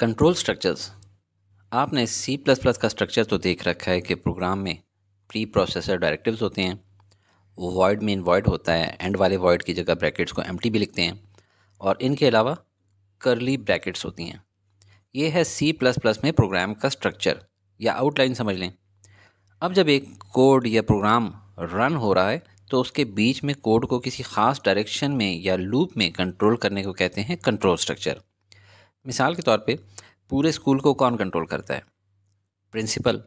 Control structures आपने C plus plus का structure तो देख रखा है कि प्रोग्राम में प्री प्रोसेसर डायरेक्टिव्स होते हैं वॉइड मेन वॉइड होता है एंड वाले वॉइड की जगह ब्रैकेट्स को एम भी लिखते हैं और इनके अलावा करली ब्रैकेट्स होती हैं ये है सी प्लस प्लस में प्रोग्राम का स्ट्रक्चर या आउटलाइन समझ लें अब जब एक कोड या प्रोग्राम रन हो रहा है तो उसके बीच में कोड को किसी खास डायरेक्शन में या लूप में कंट्रोल करने को कहते हैं कंट्रोल स्ट्रक्चर मिसाल के तौर पे पूरे स्कूल को कौन कंट्रोल करता है प्रिंसिपल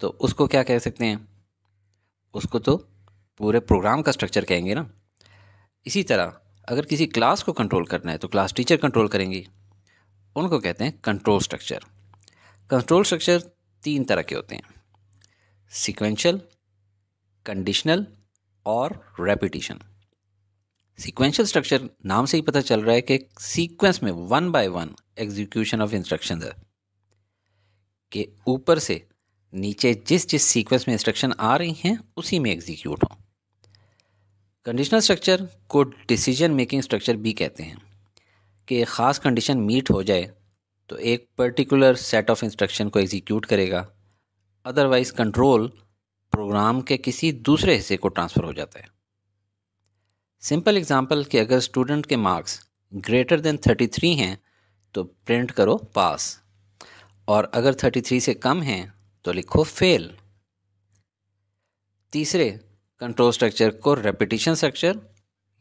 तो उसको क्या कह सकते हैं उसको तो पूरे प्रोग्राम का स्ट्रक्चर कहेंगे ना इसी तरह अगर किसी क्लास को कंट्रोल करना है तो क्लास टीचर कंट्रोल करेंगी उनको कहते हैं कंट्रोल स्ट्रक्चर कंट्रोल स्ट्रक्चर तीन तरह के होते हैं सिक्वेंशल कंडीशनल और रेपिटिशन सीक्वेंशियल स्ट्रक्चर नाम से ही पता चल रहा है कि सीक्वेंस में one by one execution of instruction है कि ऊपर से नीचे जिस जिस सीक्वेंस में इंस्ट्रक्शन आ रही हैं उसी में एग्जीक्यूट हों कंडीशनल स्ट्रक्चर को डिसीजन मेकिंग स्ट्रक्चर भी कहते हैं कि ख़ास कंडीशन मीट हो जाए तो एक पर्टिकुलर सेट ऑफ इंस्ट्रक्शन को एग्जीक्यूट करेगा अदरवाइज़ कंट्रोल प्रोग्राम के किसी दूसरे हिस्से को ट्रांसफ़र हो जाता है सिंपल एग्जांपल कि अगर स्टूडेंट के मार्क्स ग्रेटर देन 33 हैं तो प्रिंट करो पास और अगर 33 से कम हैं तो लिखो फेल तीसरे कंट्रोल स्ट्रक्चर को रेपिटिशन स्ट्रक्चर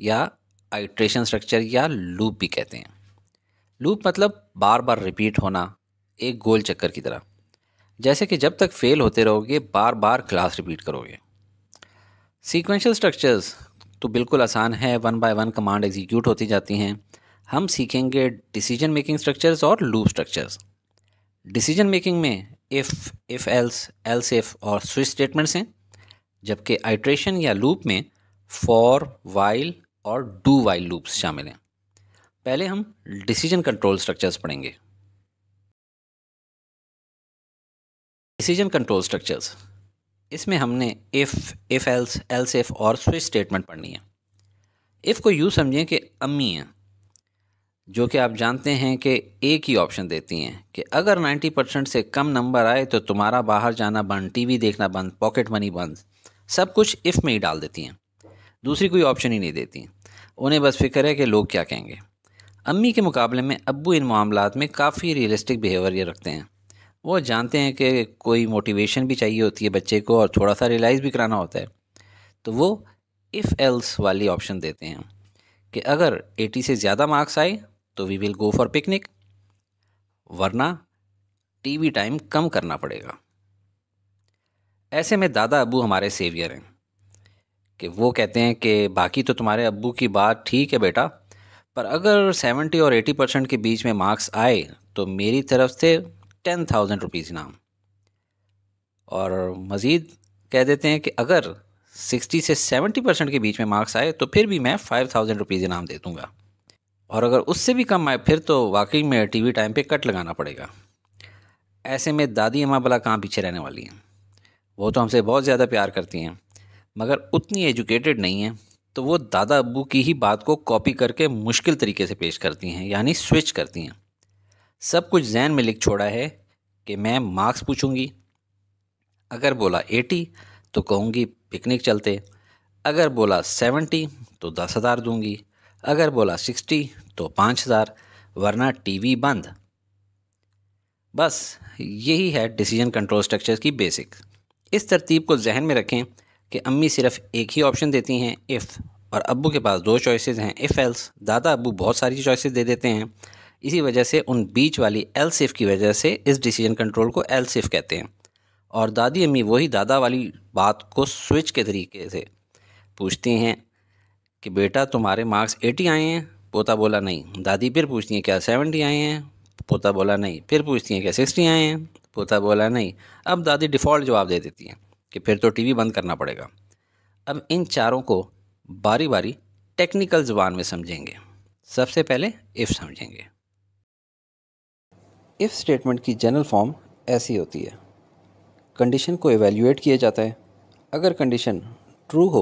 या आइट्रेशन स्ट्रक्चर या लूप भी कहते हैं लूप मतलब बार बार रिपीट होना एक गोल चक्कर की तरह जैसे कि जब तक फेल होते रहोगे बार बार क्लास रिपीट करोगे सीक्वेंशियल स्ट्रक्चर्स तो बिल्कुल आसान है one by one command execute होती जाती हैं हम सीखेंगे डिसीजन मेकिंग स्ट्रक्चर्स और लूप स्ट्रक्चर्स डिसीजन मेकिंग में if if else else if और स्विच स्टेटमेंट्स हैं जबकि आइट्रेशन या लूप में फॉर वाइल और डू वाइल लूप्स शामिल हैं पहले हम डिसीजन कंट्रोल स्ट्रक्चर्स पढ़ेंगे डिसीजन कंट्रोल स्ट्रक्चर्स इसमें हमने if if else else if और स्विच स्टेटमेंट पढ़नी है इफ़ को यूँ समझें कि अम्मी हैं जो कि आप जानते हैं कि एक ही ऑप्शन देती हैं कि अगर 90 परसेंट से कम नंबर आए तो तुम्हारा बाहर जाना बंद टीवी देखना बंद पॉकेट मनी बंद सब कुछ इफ़ में ही डाल देती हैं दूसरी कोई ऑप्शन ही नहीं देती उन्हें बस फिक्र है कि लोग क्या कहेंगे अम्मी के मुकाबले में अबू इन मामला में काफ़ी रियलिस्टिक बिहेवियर रखते हैं वो जानते हैं कि कोई मोटिवेशन भी चाहिए होती है बच्चे को और थोड़ा सा रियलाइज़ भी कराना होता है तो वो इफ़ एल्स वाली ऑप्शन देते हैं कि अगर 80 से ज़्यादा मार्क्स आए तो we will go for picnic वरना टीवी टाइम कम करना पड़ेगा ऐसे में दादा अबू हमारे सेवियर हैं कि वो कहते हैं कि बाकी तो तुम्हारे अबू की बात ठीक है बेटा पर अगर 70 और 80 परसेंट के बीच में मार्क्स आए तो मेरी तरफ से टेन थाउजेंड रुपीज़ इनाम और मज़ीद कह देते हैं कि अगर सिक्सटी से सेवेंटी परसेंट के बीच में मार्क्स आए तो फिर भी मैं फ़ाइव थाउजेंड रुपीज़ इनाम दे दूँगा और अगर उससे भी कम आए फिर तो वाकई में टी वी टाइम पर कट लगाना पड़ेगा ऐसे में दादी अम्मा भला कहाँ पीछे रहने वाली हैं वो तो हमसे बहुत ज़्यादा प्यार करती हैं मगर उतनी एजुकेटेड नहीं हैं तो वो दादा अबू की ही बात को कॉपी करके मुश्किल तरीके से पेश करती हैं यानी स्विच करती हैं सब कुछ जहन में लिख छोड़ा है कि मैं मार्क्स पूछूंगी अगर बोला एटी तो कहूँगी पिकनिक चलते अगर बोला सेवेंटी तो दस हज़ार दूंगी अगर बोला सिक्सटी तो पाँच हज़ार वरना टीवी बंद बस यही है डिसीजन कंट्रोल स्ट्रक्चर की बेसिक इस तरतीब को जहन में रखें कि अम्मी सिर्फ एक ही ऑप्शन देती हैं इफ़ और अब्बू के पास दो चॉइसेस हैं इफ़ एल्स दादा अब्बू बहुत सारी चॉइसेस दे देते हैं इसी वजह से उन बीच वाली एल सिफ की वजह से इस डिसीजन कंट्रोल को एल सिफ कहते हैं और दादी अम्मी वही दादा वाली बात को स्विच के तरीके से पूछती हैं कि बेटा तुम्हारे मार्क्स एटी आए हैं पोता बोला नहीं दादी फिर पूछती हैं क्या सेवेंटी आए हैं पोता बोला नहीं फिर पूछती हैं क्या सिक्सटी आए हैं पोता बोला नहीं अब दादी डिफ़ॉल्ट जवाब दे देती हैं कि फिर तो टीवी बंद करना पड़ेगा अब इन चारों को बारी बारी टेक्निकल ज़ुबान में समझेंगे सबसे पहले इफ़ समझेंगे इफ़ स्टेटमेंट की जनरल फॉर्म ऐसी होती है कंडीशन को एवेल्यूएट किया जाता है अगर कंडीशन ट्रू हो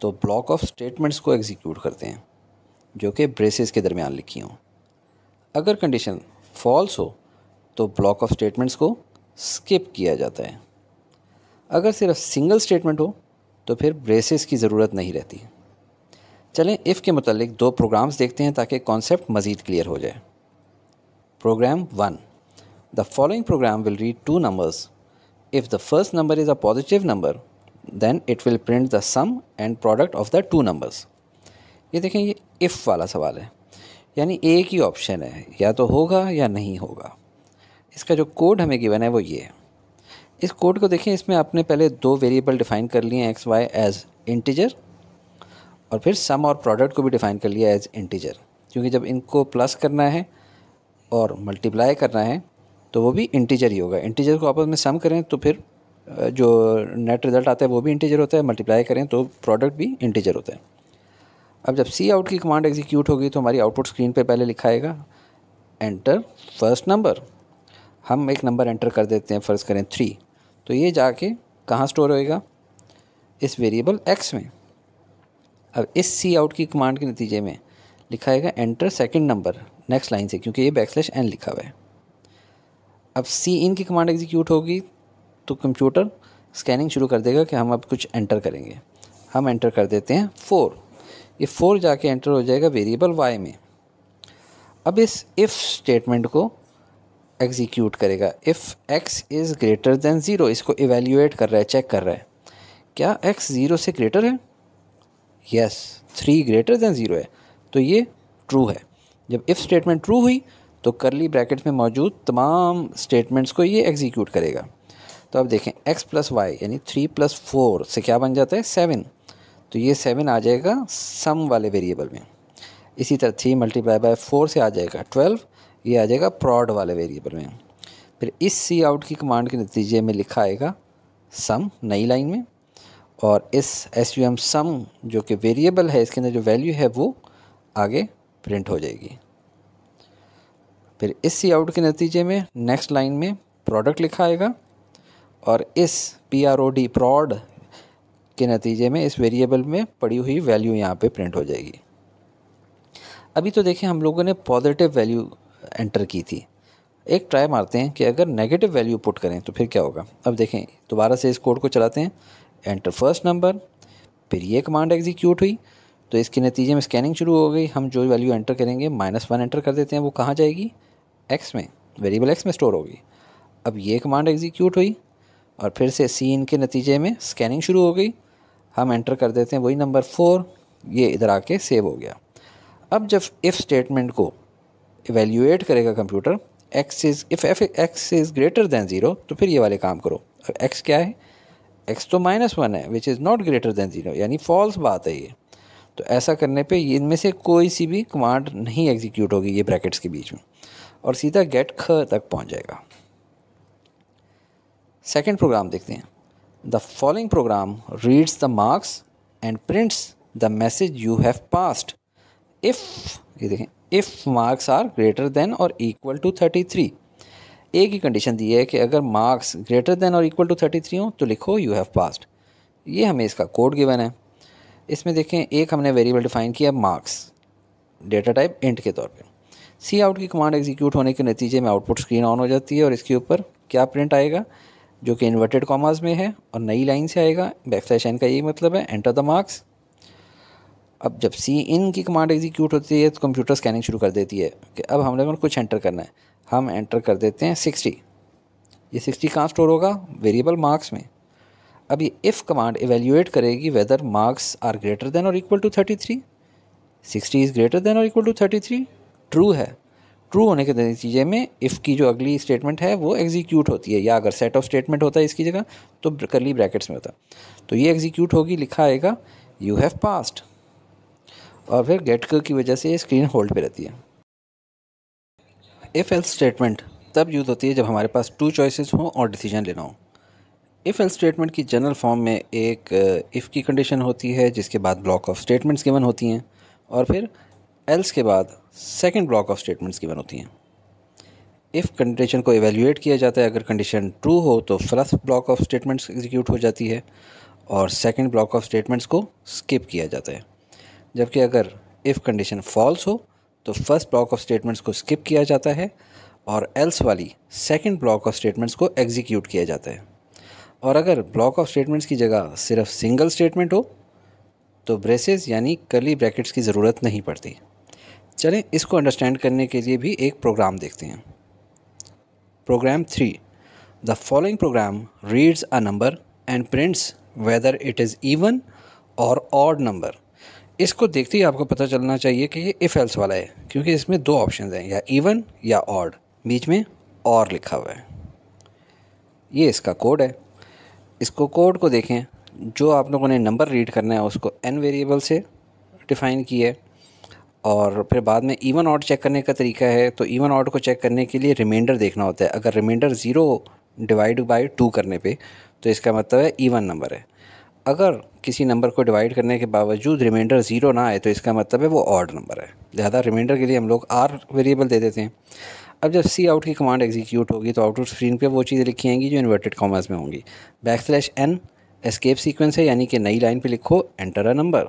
तो ब्लॉक ऑफ स्टेटमेंट्स को एग्जीक्यूट करते हैं जो कि ब्रेसेस के दरमियान लिखी हों अगर कंडीशन फॉल्स हो तो ब्लॉक ऑफ स्टेटमेंट्स को स्किप किया जाता है अगर सिर्फ सिंगल स्टेटमेंट हो तो फिर ब्रेसेस की ज़रूरत नहीं रहती चलें इफ़ के मतलब दो प्रोग्राम्स देखते हैं ताकि कॉन्सेप्ट मज़ीद क्लियर हो जाए program one The following program will read two numbers. If the first number is a positive number, then it will print the sum and product of the two numbers. ये देखें ये if वाला सवाल है यानी एक ही ऑप्शन है या तो होगा या नहीं होगा इसका जो कोड हमें गिवन है वो ये है इस कोड को देखें इसमें आपने पहले दो वेरिएबल डिफ़ाइन कर लिए हैं एक्स वाई एज इंटीजर और फिर सम और प्रोडक्ट को भी डिफ़ाइन कर लिया एज इंटीजर क्योंकि जब इनको प्लस करना है और मल्टीप्लाई करना है तो वो भी इंटीजर ही होगा इंटीजर को आपस में सम करें तो फिर जो नेट रिज़ल्ट आता है वो भी इंटीजर होता है मल्टीप्लाई करें तो प्रोडक्ट भी इंटीजर होता है अब जब सी आउट की कमांड एग्जीक्यूट होगी तो हमारी आउटपुट स्क्रीन पे पहले लिखाएगा एंटर फर्स्ट नंबर हम एक नंबर एंटर कर देते हैं फ़र्ज़ करें थ्री तो ये जाके कहाँ स्टोर होएगा इस वेरिएबल एक्स में अब इस सी आउट की कमांड के नतीजे में लिखाएगा enter second number next line से क्योंकि ये स्लैश एन लिखा हुआ है अब सी इन की कमांड एग्जीक्यूट होगी तो कंप्यूटर स्कैनिंग शुरू कर देगा कि हम अब कुछ एंटर करेंगे हम एंटर कर देते हैं फोर ये फोर जाके एंटर हो जाएगा वेरिएबल वाई में अब इस इफ़ स्टेटमेंट को एग्जीक्यूट करेगा if X is greater than zero इसको एवेल्यूएट कर रहा है चेक कर रहा है क्या एक्स ज़ीरो से ग्रेटर है yes three greater than zero है तो ये ट्रू है जब इफ़ स्टेटमेंट ट्रू हुई तो करली ब्रैकेट में मौजूद तमाम स्टेटमेंट्स को ये एग्जीक्यूट करेगा तो अब देखें x प्लस वाई यानी थ्री प्लस फोर से क्या बन जाता है सेवन तो ये सेवन आ जाएगा सम वाले वेरिएबल में इसी तरह थ्री मल्टीप्लाई बाय फोर से आ जाएगा ट्वेल्व ये आ जाएगा प्रॉड वाले वेरिएबल में फिर इस सी आउट की कमांड के नतीजे में लिखा आएगा सम नई लाइन में और इस एस यू एम सम जो कि वेरिएबल है इसके अंदर जो वैल्यू है वो आगे प्रिंट हो जाएगी फिर इस सी आउट के नतीजे में नेक्स्ट लाइन में प्रोडक्ट लिखा आएगा और इस P R O D prod के नतीजे में इस वेरिएबल में पड़ी हुई वैल्यू यहाँ पे प्रिंट हो जाएगी अभी तो देखें हम लोगों ने पॉजिटिव वैल्यू एंटर की थी एक ट्राई मारते हैं कि अगर नेगेटिव वैल्यू पुट करें तो फिर क्या होगा अब देखें दोबारा से इस कोड को चलाते हैं एंटर फर्स्ट नंबर फिर ये कमांड एग्जीक्यूट हुई तो इसके नतीजे में स्कैनिंग शुरू हो गई हम जो वैल्यू एंटर करेंगे माइनस वन एंटर कर देते हैं वो कहाँ जाएगी एक्स में वेरिएबल एक्स में स्टोर होगी अब ये कमांड एग्जीक्यूट हुई और फिर से सी इन के नतीजे में स्कैनिंग शुरू हो गई हम एंटर कर देते हैं वही नंबर फोर ये इधर आके सेव हो गया अब जब इफ़ स्टेटमेंट को इवेल्यूएट करेगा computer X is if F X is greater than zero तो फिर ये वाले काम करो और एक्स क्या है एक्स तो माइनस वन है which is not greater than zero यानी फॉल्स बात है ये तो ऐसा करने पे इनमें से कोई सी भी कमांड नहीं एग्जीक्यूट होगी ये ब्रैकेट्स के बीच में और सीधा गेट ख तक पहुंच जाएगा सेकंड प्रोग्राम देखते हैं the following program reads the marks and prints the message you have passed if ये देखें if marks are greater than और इक्वल टू थर्टी थ्री एक ही कंडीशन दी है कि अगर मार्क्स ग्रेटर देन और इक्वल टू थर्टी थ्री हों तो लिखो यू हैव पास्ड ये हमें इसका कोड गिवन है इसमें देखें एक हमने वेरिएबल डिफाइन किया मार्क्स डेटा टाइप इंट के तौर पर सी आउट की कमांड एग्जीक्यूट होने के नतीजे में आउटपुट स्क्रीन ऑन हो जाती है और इसके ऊपर क्या प्रिंट आएगा जो कि इन्वर्टेड कॉमर्स में है और नई लाइन से आएगा बैक स्लैश एन का यही मतलब है एंटर द मार्क्स अब जब सी इन की कमांड एग्जीक्यूट होती है तो कंप्यूटर स्कैनिंग शुरू कर देती है कि अब हम लोगों ने कुछ एंटर करना है हम एंटर कर देते हैं सिक्सटी ये सिक्सटी कहाँ स्टोर होगा वेरिएबल मार्क्स में अब ये इफ़ कमांड एवेल्यूएट करेगी whether marks are greater than और equal to thirty three sixty is greater than और equal to thirty three true है ट्रू होने के नतीजे में इफ़ की जो अगली स्टेटमेंट है वो एग्जीक्यूट होती है या अगर सेट ऑफ स्टेटमेंट होता है इसकी जगह तो करली ब्रैकेट्स में होता तो ये एग्जीक्यूट होगी लिखा आएगा यू हैव पास्ट और फिर गेट की वजह से स्क्रीन होल्ड पे रहती है इफ़ एल्स स्टेटमेंट तब यूज़ होती है जब हमारे पास टू चॉइसेस हों और डिसीजन लेना हो इफ़ एल्स स्टेटमेंट की जनरल फॉर्म में एक इफ़ uh, की कंडीशन होती है जिसके बाद ब्लॉक ऑफ स्टेटमेंट्स गिवन होती हैं और फिर एल्स के बाद सेकंड ब्लॉक ऑफ स्टेटमेंट्स की बन होती हैं इफ़ कंडीशन को एवेल्यूएट किया जाता है अगर कंडीशन ट्रू हो तो first block of statements execute हो जाती है और सेकंड ब्लॉक ऑफ स्टेटमेंट्स को स्किप किया जाता है जबकि अगर इफ़ कंडीशन फॉल्स हो तो फर्स्ट ब्लॉक ऑफ स्टेटमेंट्स को स्किप किया जाता है और एल्स वाली सेकेंड ब्लॉक ऑफ स्टेटमेंट्स को एग्जीक्यूट किया जाता है और अगर ब्लॉक ऑफ स्टेटमेंट्स की जगह सिर्फ सिंगल स्टेटमेंट हो तो ब्रेसेस यानी कली ब्रैकेट्स की ज़रूरत नहीं पड़ती चलें इसको अंडरस्टैंड करने के लिए भी एक प्रोग्राम देखते हैं program three the following program reads a number and prints whether it is even or odd number इसको देखते ही आपको पता चलना चाहिए कि ये इफ़ एल्स वाला है क्योंकि इसमें दो ऑप्शन हैं या इवन या ऑड बीच में और लिखा हुआ है ये इसका कोड है इसको कोड को देखें जो आप लोगों ने नंबर रीड करना है उसको एन वेरिएबल से डिफ़ाइन किया है और फिर बाद में इवन ऑड चेक करने का तरीका है तो इवन ऑड को चेक करने के लिए रिमाइंडर देखना होता है अगर remainder zero divide by two करने पे तो इसका मतलब है इवन नंबर है अगर किसी नंबर को डिवाइड करने के बावजूद रिमाइंडर ज़ीरो ना आए तो इसका मतलब है वो ऑड नंबर है लिहाजा रिमाइंडर के लिए हम लोग आर वेरिएबल दे देते हैं अब जब सी आउट की कमांड एग्जीक्यूट होगी तो आउटपुट स्क्रीन पे वो चीज़ें लिखी आएंगी जो इन्वर्टेड कॉमर्स में होंगी backslash N escape sequence है यानी कि नई लाइन पे लिखो एंटर अ नंबर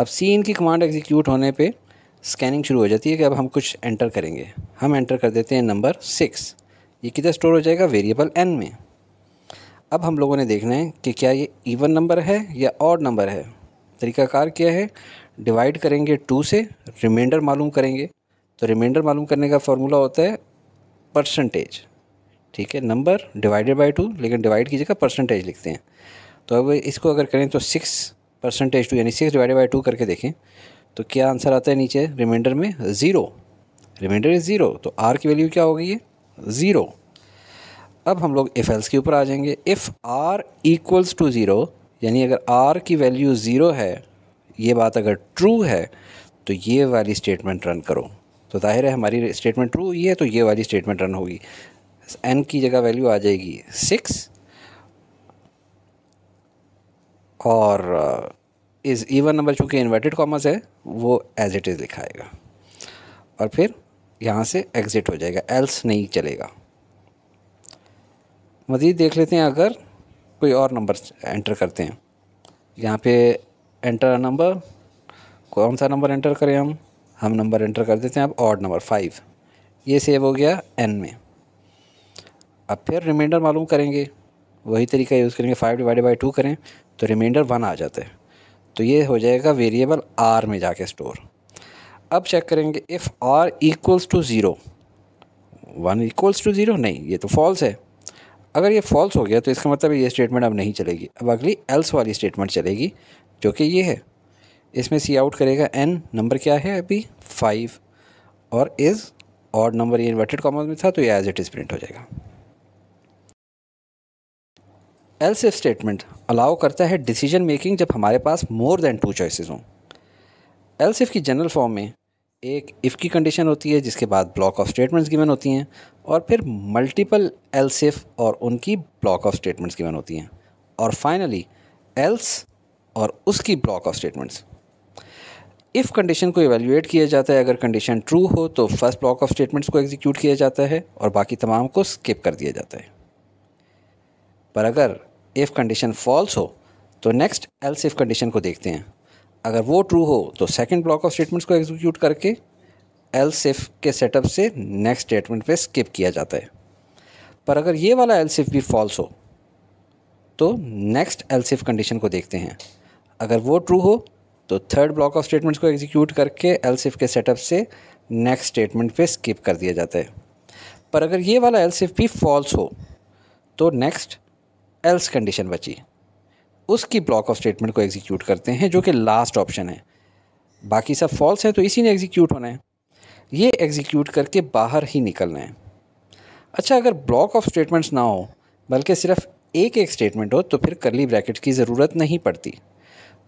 अब सी इन की कमांड एग्जीक्यूट होने पे स्कैनिंग शुरू हो जाती है कि अब हम कुछ एंटर करेंगे हम एंटर कर देते हैं नंबर सिक्स ये किधर स्टोर हो जाएगा वेरिएबल एन में अब हम लोगों ने देखना है कि क्या ये इवन नंबर है या ऑड नंबर है तरीकाकार क्या है डिवाइड करेंगे टू से रिमाइंडर मालूम करेंगे तो रिमाइंडर मालूम करने का फार्मूला होता है परसेंटेज ठीक है नंबर डिवाइडेड बाई टू लेकिन डिवाइड की जगह परसेंटेज लिखते हैं तो अब इसको अगर करें तो सिक्स परसेंटेज टू यानी सिक्स डिवाइड बाई टू करके देखें तो क्या आंसर आता है नीचे रिमाइंडर में ज़ीरो रिमाइंडर इज़ ज़ीरो तो आर की वैल्यू क्या हो गई है ज़ीरो अब हम लोग एफ एल्स के ऊपर आ जाएंगे if are equals to zero यानी अगर आर की वैल्यू ज़ीरो है ये बात अगर ट्रू है तो ये वाली स्टेटमेंट रन करो तो जाहिर है हमारी स्टेटमेंट ट्रू ये है तो ये वाली स्टेटमेंट रन होगी एन की जगह वैल्यू आ जाएगी सिक्स और इज़ इवन नंबर चूँकि इन्वर्टेड कॉमर्स है वो एज इट इज़ लिखाएगा और फिर यहाँ से एग्ज़िट हो जाएगा एल्स नहीं चलेगा मज़ीद देख लेते हैं अगर कोई और नंबर एंटर करते हैं यहाँ पे एंटर नंबर कौन सा नंबर एंटर करें हम हम नंबर एंटर कर देते हैं अब ऑड नंबर फाइव ये सेव हो गया एन में अब फिर रिमाइंडर मालूम करेंगे वही तरीका यूज़ करेंगे फाइव डिवाइडेड बाई टू करें तो रिमाइंडर वन आ जाता है तो ये हो जाएगा वेरिएबल आर में जाके स्टोर अब चेक करेंगे if are equals to zero one equals to zero नहीं ये तो फॉल्स है अगर ये फॉल्स हो गया तो इसका मतलब ये स्टेटमेंट अब नहीं चलेगी अब अगली एल्स वाली स्टेटमेंट चलेगी जो कि ये है इसमें सी आउट करेगा एन नंबर क्या है अभी फाइव और इज़ और नंबर ये इन्वर्टेड कॉमर्स में था तो ये एज इट इज़ प्रिंट हो जाएगा एल्स इफ स्टेटमेंट अलाउ करता है डिसीजन मेकिंग जब हमारे पास मोर देन टू चॉइसेस हों एल्स इफ़ की जनरल फॉर्म में एक इफ़ की कंडीशन होती है जिसके बाद ब्लॉक ऑफ स्टेटमेंट्स गिवन होती हैं और फिर मल्टीपल एल्स इफ और उनकी ब्लॉक ऑफ स्टेटमेंट्स गिवन होती हैं और फाइनली एल्स और उसकी block of statements if condition को एवेल्यूएट किया जाता है अगर कंडीशन ट्रू हो तो फर्स्ट ब्लॉक ऑफ स्टेटमेंट्स को एग्जीक्यूट किया जाता है और बाकी तमाम को स्किप कर दिया जाता है पर अगर इफ़ कंडीशन फॉल्स हो तो नेक्स्ट एल्स इफ़ कंडीशन को देखते हैं अगर वो ट्रू हो तो सेकंड ब्लॉक ऑफ स्टेटमेंट्स को एग्जीक्यूट करके एल्स इफ़ के सेटअप से नेक्स्ट स्टेटमेंट पे स्किप किया जाता है पर अगर ये वाला एल्स इफ़ भी फॉल्स हो तो नेक्स्ट एल्स इफ़ कंडीशन को देखते हैं अगर वो ट्रू हो तो थर्ड ब्लॉक ऑफ स्टेटमेंट्स को एग्जीक्यूट करके एल्स इफ़ के सेटअप से नेक्स्ट स्टेटमेंट पे स्किप कर दिया जाता है पर अगर ये वाला एल्स इफ़ भी फॉल्स हो तो नेक्स्ट एल्स कंडीशन बची उसकी ब्लॉक ऑफ स्टेटमेंट को एग्जीक्यूट करते हैं जो कि लास्ट ऑप्शन है बाकी सब फॉल्स हैं तो इसी ने एग्जीक्यूट होना है ये एग्जीक्यूट करके बाहर ही निकलना है अच्छा अगर ब्लॉक ऑफ स्टेटमेंट्स ना हो बल्कि सिर्फ एक एक स्टेटमेंट हो तो फिर करली ब्रैकेट की ज़रूरत नहीं पड़ती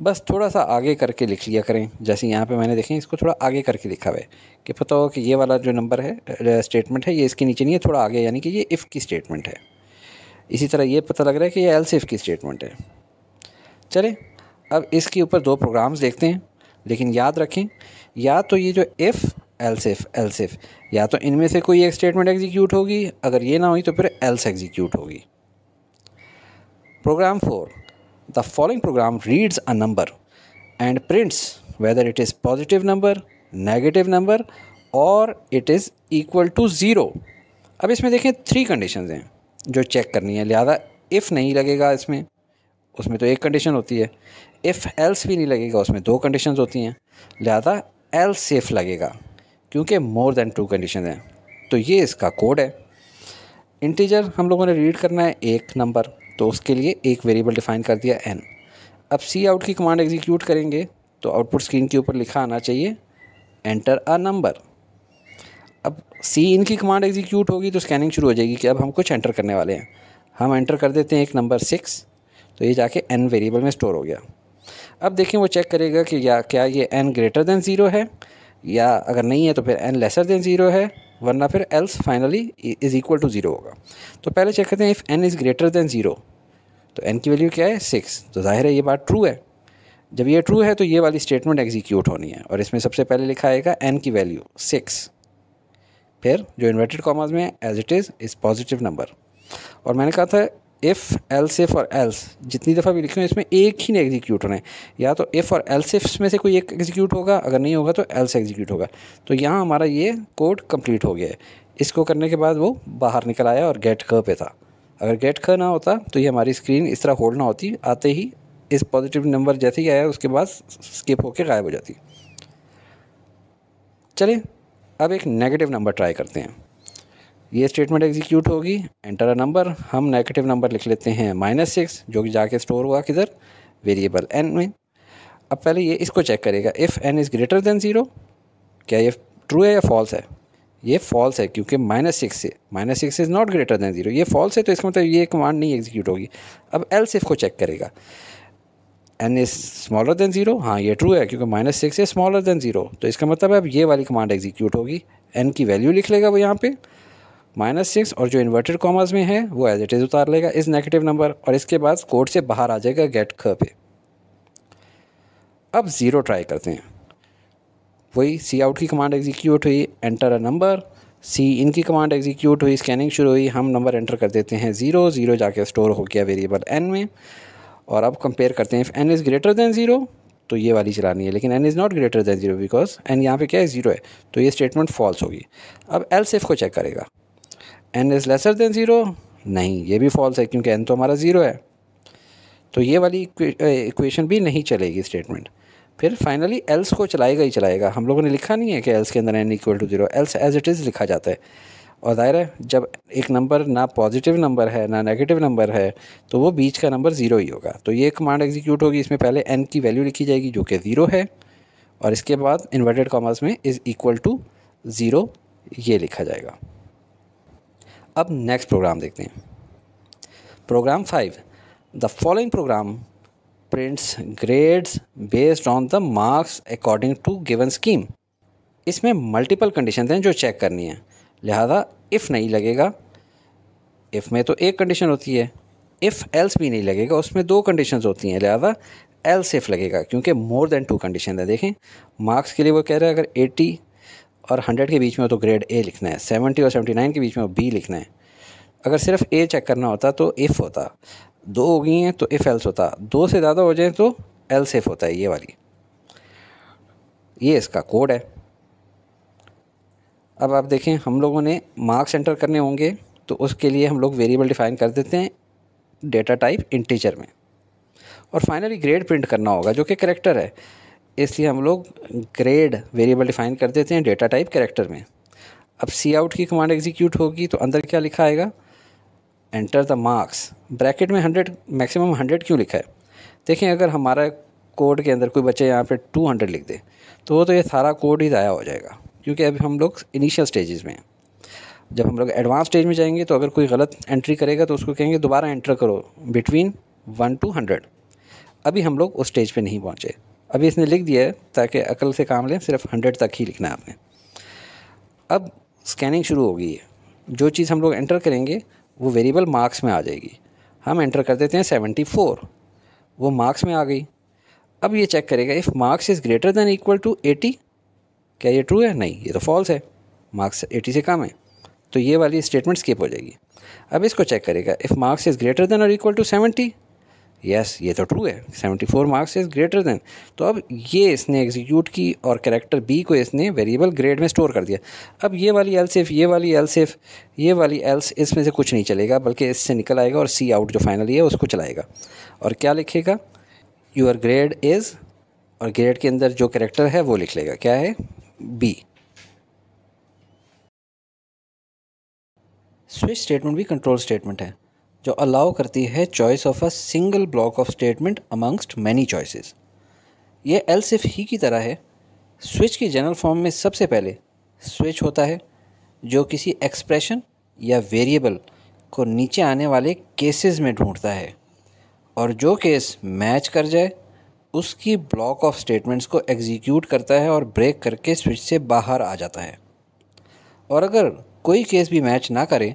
बस थोड़ा सा आगे करके लिख लिया करें जैसे यहाँ पे मैंने देखें इसको थोड़ा आगे करके लिखा हुआ है कि पता हो कि ये वाला जो नंबर है स्टेटमेंट है ये इसके नीचे नहीं है थोड़ा आगे यानी कि ये इफ़ की स्टेटमेंट है इसी तरह ये पता लग रहा है कि ये एल सिफ की स्टेटमेंट है चले अब इसके ऊपर दो प्रोग्राम्स देखते हैं लेकिन याद रखें या तो ये जो इफ़ एल एलसिफ या तो इनमें से कोई एक स्टेटमेंट एग्जीक्यूट होगी अगर ये ना हुई तो फिर एल्स एग्जीक्यूट होगी program four the following program reads a number and prints whether it is positive number negative number or it is equal to zero अब इसमें देखें थ्री कंडीशंस हैं जो चेक करनी है लिहाजा इफ़ नहीं लगेगा इसमें उसमें तो एक कंडीशन होती है इफ़ एल्स भी नहीं लगेगा उसमें दो कंडीशन होती हैं लिहाजा एल सेफ लगेगा क्योंकि मोर देन टू कंडीशन हैं तो ये इसका कोड है इंटीजर हम लोगों ने रीड करना है एक नंबर तो उसके लिए एक वेरिएबल डिफाइन कर दिया एन अब सी आउट की कमांड एग्जीक्यूट करेंगे तो आउटपुट स्क्रीन के ऊपर लिखा आना चाहिए एंटर अ नंबर अब सी इन की कमांड एग्जीक्यूट होगी तो स्कैनिंग शुरू हो जाएगी कि अब हम कुछ एंटर करने वाले हैं हम एंटर कर देते हैं एक नंबर सिक्स तो ये जाके एन वेरिएबल में स्टोर हो गया अब देखें वो चेक करेगा कि या क्या ये एन ग्रेटर दैन ज़ीरो है या अगर नहीं है तो फिर एन लेसर दैन ज़ीरो है वरना फिर else finally is equal to zero होगा तो पहले चेक करते हैं if N is greater than zero तो एन की वैल्यू क्या है सिक्स तो जाहिर है ये बात ट्रू है जब ये ट्रू है तो ये वाली स्टेटमेंट एग्जीक्यूट होनी है और इसमें सबसे पहले लिखा आएगा एन की वैल्यू सिक्स फिर जो इन्वर्टेड कॉमर्स में as it is is positive number और मैंने कहा था इफ़ एल सिफ़ और एल्स जितनी दफ़ा भी लिखी इसमें एक ही नहीं एग्जीक्यूट होने या तो इफ़ और एल इफ्स में से कोई एक एग्जीक्यूट होगा अगर नहीं होगा तो एल्स एग्जीक्यूट होगा तो यहाँ हमारा ये कोड कंप्लीट हो गया है इसको करने के बाद वो बाहर निकल आया और गेट क पे था अगर गेट क ना होता तो ये हमारी स्क्रीन इस तरह होल्ड ना होती आते ही इस पॉजिटिव नंबर जैसे ही आया उसके बाद स्किप होकर गायब हो जाती चलें अब एक नेगेटिव नंबर ट्राई करते हैं ये स्टेटमेंट एग्जीक्यूट होगी एंटर अ नंबर हम नेगेटिव नंबर लिख लेते हैं माइनस सिक्स जो कि जाके स्टोर हुआ किधर वेरिएबल एन में अब पहले ये इसको चेक करेगा if N is greater than zero क्या ये ट्रू है या फॉल्स है ये फॉल्स है क्योंकि माइनस सिक्स से minus six is not greater than zero ये फॉल्स है तो इसका मतलब ये कमांड नहीं एग्जीक्यूट होगी अब एल्स इफ़ को चेक करेगा n is smaller than zero हाँ ये ट्रू है क्योंकि minus six is smaller than zero तो इसका मतलब है अब ये वाली कमांड एग्जीक्यूट होगी एन की वैल्यू लिख लेगा वो यहाँ पे माइनस सिक्स और जो इन्वर्टेड कॉमर्स में है वो एज इट इज़ उतार लेगा इस नेगेटिव नंबर और इसके बाद कोड से बाहर आ जाएगा गेट ख पे अब ज़ीरो ट्राई करते हैं वही सी आउट की कमांड एग्जीक्यूट हुई enter a number c in की कमांड एग्जीक्यूट हुई स्कैनिंग शुरू हुई हम नंबर एंटर कर देते हैं ज़ीरो ज़ीरो जाके स्टोर हो गया वेरिएबल एन में और अब कंपेयर करते हैं if N is greater than zero तो ये वाली चलानी है लेकिन n is not greater than zero because n यहाँ पे क्या है ज़ीरो है तो ये स्टेटमेंट फॉल्स होगी अब एल सेफ को चेक करेगा n is lesser than zero नहीं ये भी फॉल्स है क्योंकि एन तो हमारा ज़ीरो है तो ये वाली इक्वेशन भी नहीं चलेगी स्टेटमेंट फिर फाइनली एल्स को चलाएगा ही चलाएगा हम लोगों ने लिखा नहीं है कि एल्स के अंदर n equal to zero else as it is लिखा जाता है और ज़ाहिर है जब एक नंबर ना पॉजिटिव नंबर है ना नेगेटिव नंबर है तो वो बीच का नंबर ज़ीरो ही होगा तो ये कमांड एग्जीक्यूट होगी इसमें पहले एन की वैल्यू लिखी जाएगी जो कि ज़ीरो है और इसके बाद इन्वर्टेड कॉमर्स में इज़ इक्वल टू ज़ीरो ये लिखा जाएगा अब नेक्स्ट प्रोग्राम देखते हैं program five the following program prints grades based on the marks according to given scheme इसमें मल्टीपल कंडीशन हैं जो चेक करनी है लिहाजा इफ़ नहीं लगेगा इफ़ में तो एक कंडीशन होती है इफ़ एल्स भी नहीं लगेगा उसमें दो कंडीशंस होती हैं लिहाजा एल्स इफ़ लगेगा क्योंकि मोर देन टू कंडीशन है देखें मार्क्स के लिए वो कह रहे हैं अगर एटी और हंड्रेड के बीच में हो तो ग्रेड ए लिखना है सेवेंटी और सेवेंटी नाइन के बीच में हो बी लिखना है अगर सिर्फ ए चेक करना होता तो इफ़ होता दो हो गई हैं तो इफ़ एल्स होता दो से ज़्यादा हो जाए तो एल्स इफ़ होता है ये वाली ये इसका कोड है अब आप देखें हम लोगों ने मार्क्स एंटर करने होंगे तो उसके लिए हम लोग वेरिएबल डिफ़ाइन कर देते हैं डेटा टाइप इंटीजर में और फाइनली ग्रेड प्रिंट करना होगा जो कि करेक्टर है इसलिए हम लोग ग्रेड वेरिएबल डिफ़ाइन कर देते हैं डेटा टाइप करेक्टर में अब सी आउट की कमांड एग्जीक्यूट होगी तो अंदर क्या लिखा आएगा एंटर द मार्क्स ब्रैकेट में हंड्रेड मैक्सिमम हंड्रेड क्यों लिखा है देखें अगर हमारा कोड के अंदर कोई बच्चे यहाँ पे टू हंड्रेड लिख दे तो वो तो ये सारा कोड ही ज़ाया हो जाएगा क्योंकि अभी हम लोग इनिशियल स्टेजेस में हैं जब हम लोग एडवांस स्टेज में जाएंगे तो अगर कोई गलत एंट्री करेगा तो उसको कहेंगे दोबारा एंटर करो बिटवीन वन टू हंड्रेड अभी हम लोग उस स्टेज पे नहीं पहुँचे अभी इसने लिख दिया है ताकि अकल से काम लें सिर्फ हंड्रेड तक ही लिखना है आपने अब स्कैनिंग शुरू हो गई है जो चीज़ हम लोग एंटर करेंगे वो वेरिएबल मार्क्स में आ जाएगी हम एंटर कर देते हैं सेवेंटी फोर वो मार्क्स में आ गई अब ये चेक करेगा if marks is greater than equal to eighty क्या ये ट्रू है नहीं ये तो फॉल्स है मार्क्स एटी से कम है तो ये वाली स्टेटमेंट स्किप हो जाएगी अब इसको चेक करेगा if marks is greater than और इक्वल टू सेवेंटी यस ये तो ट्रू है seventy four marks is greater than तो अब ये इसने एग्जीक्यूट की और करेक्टर बी को इसने वेरिएबल ग्रेड में स्टोर कर दिया अब ये वाली एल सिर्फ ये वाली एल सिफ ये वाली एल्स इसमें से कुछ नहीं चलेगा बल्कि इससे निकल आएगा और सी आउट जो फाइनली है उसको चलाएगा और क्या लिखेगा योर ग्रेड इज़ और ग्रेड के अंदर जो करेक्टर है वो लिख लेगा क्या है बी स्विच स्टेटमेंट भी कंट्रोल स्टेटमेंट है जो अलाउ करती है choice of a single block of statement amongst many choices ये एल सिर्फ ही की तरह है स्विच की जनरल फॉर्म में सबसे पहले स्विच होता है जो किसी एक्सप्रेशन या वेरिएबल को नीचे आने वाले केसेस में ढूंढता है और जो केस मैच कर जाए उसकी ब्लॉक ऑफ स्टेटमेंट्स को एग्जीक्यूट करता है और ब्रेक करके स्विच से बाहर आ जाता है और अगर कोई केस भी मैच ना करे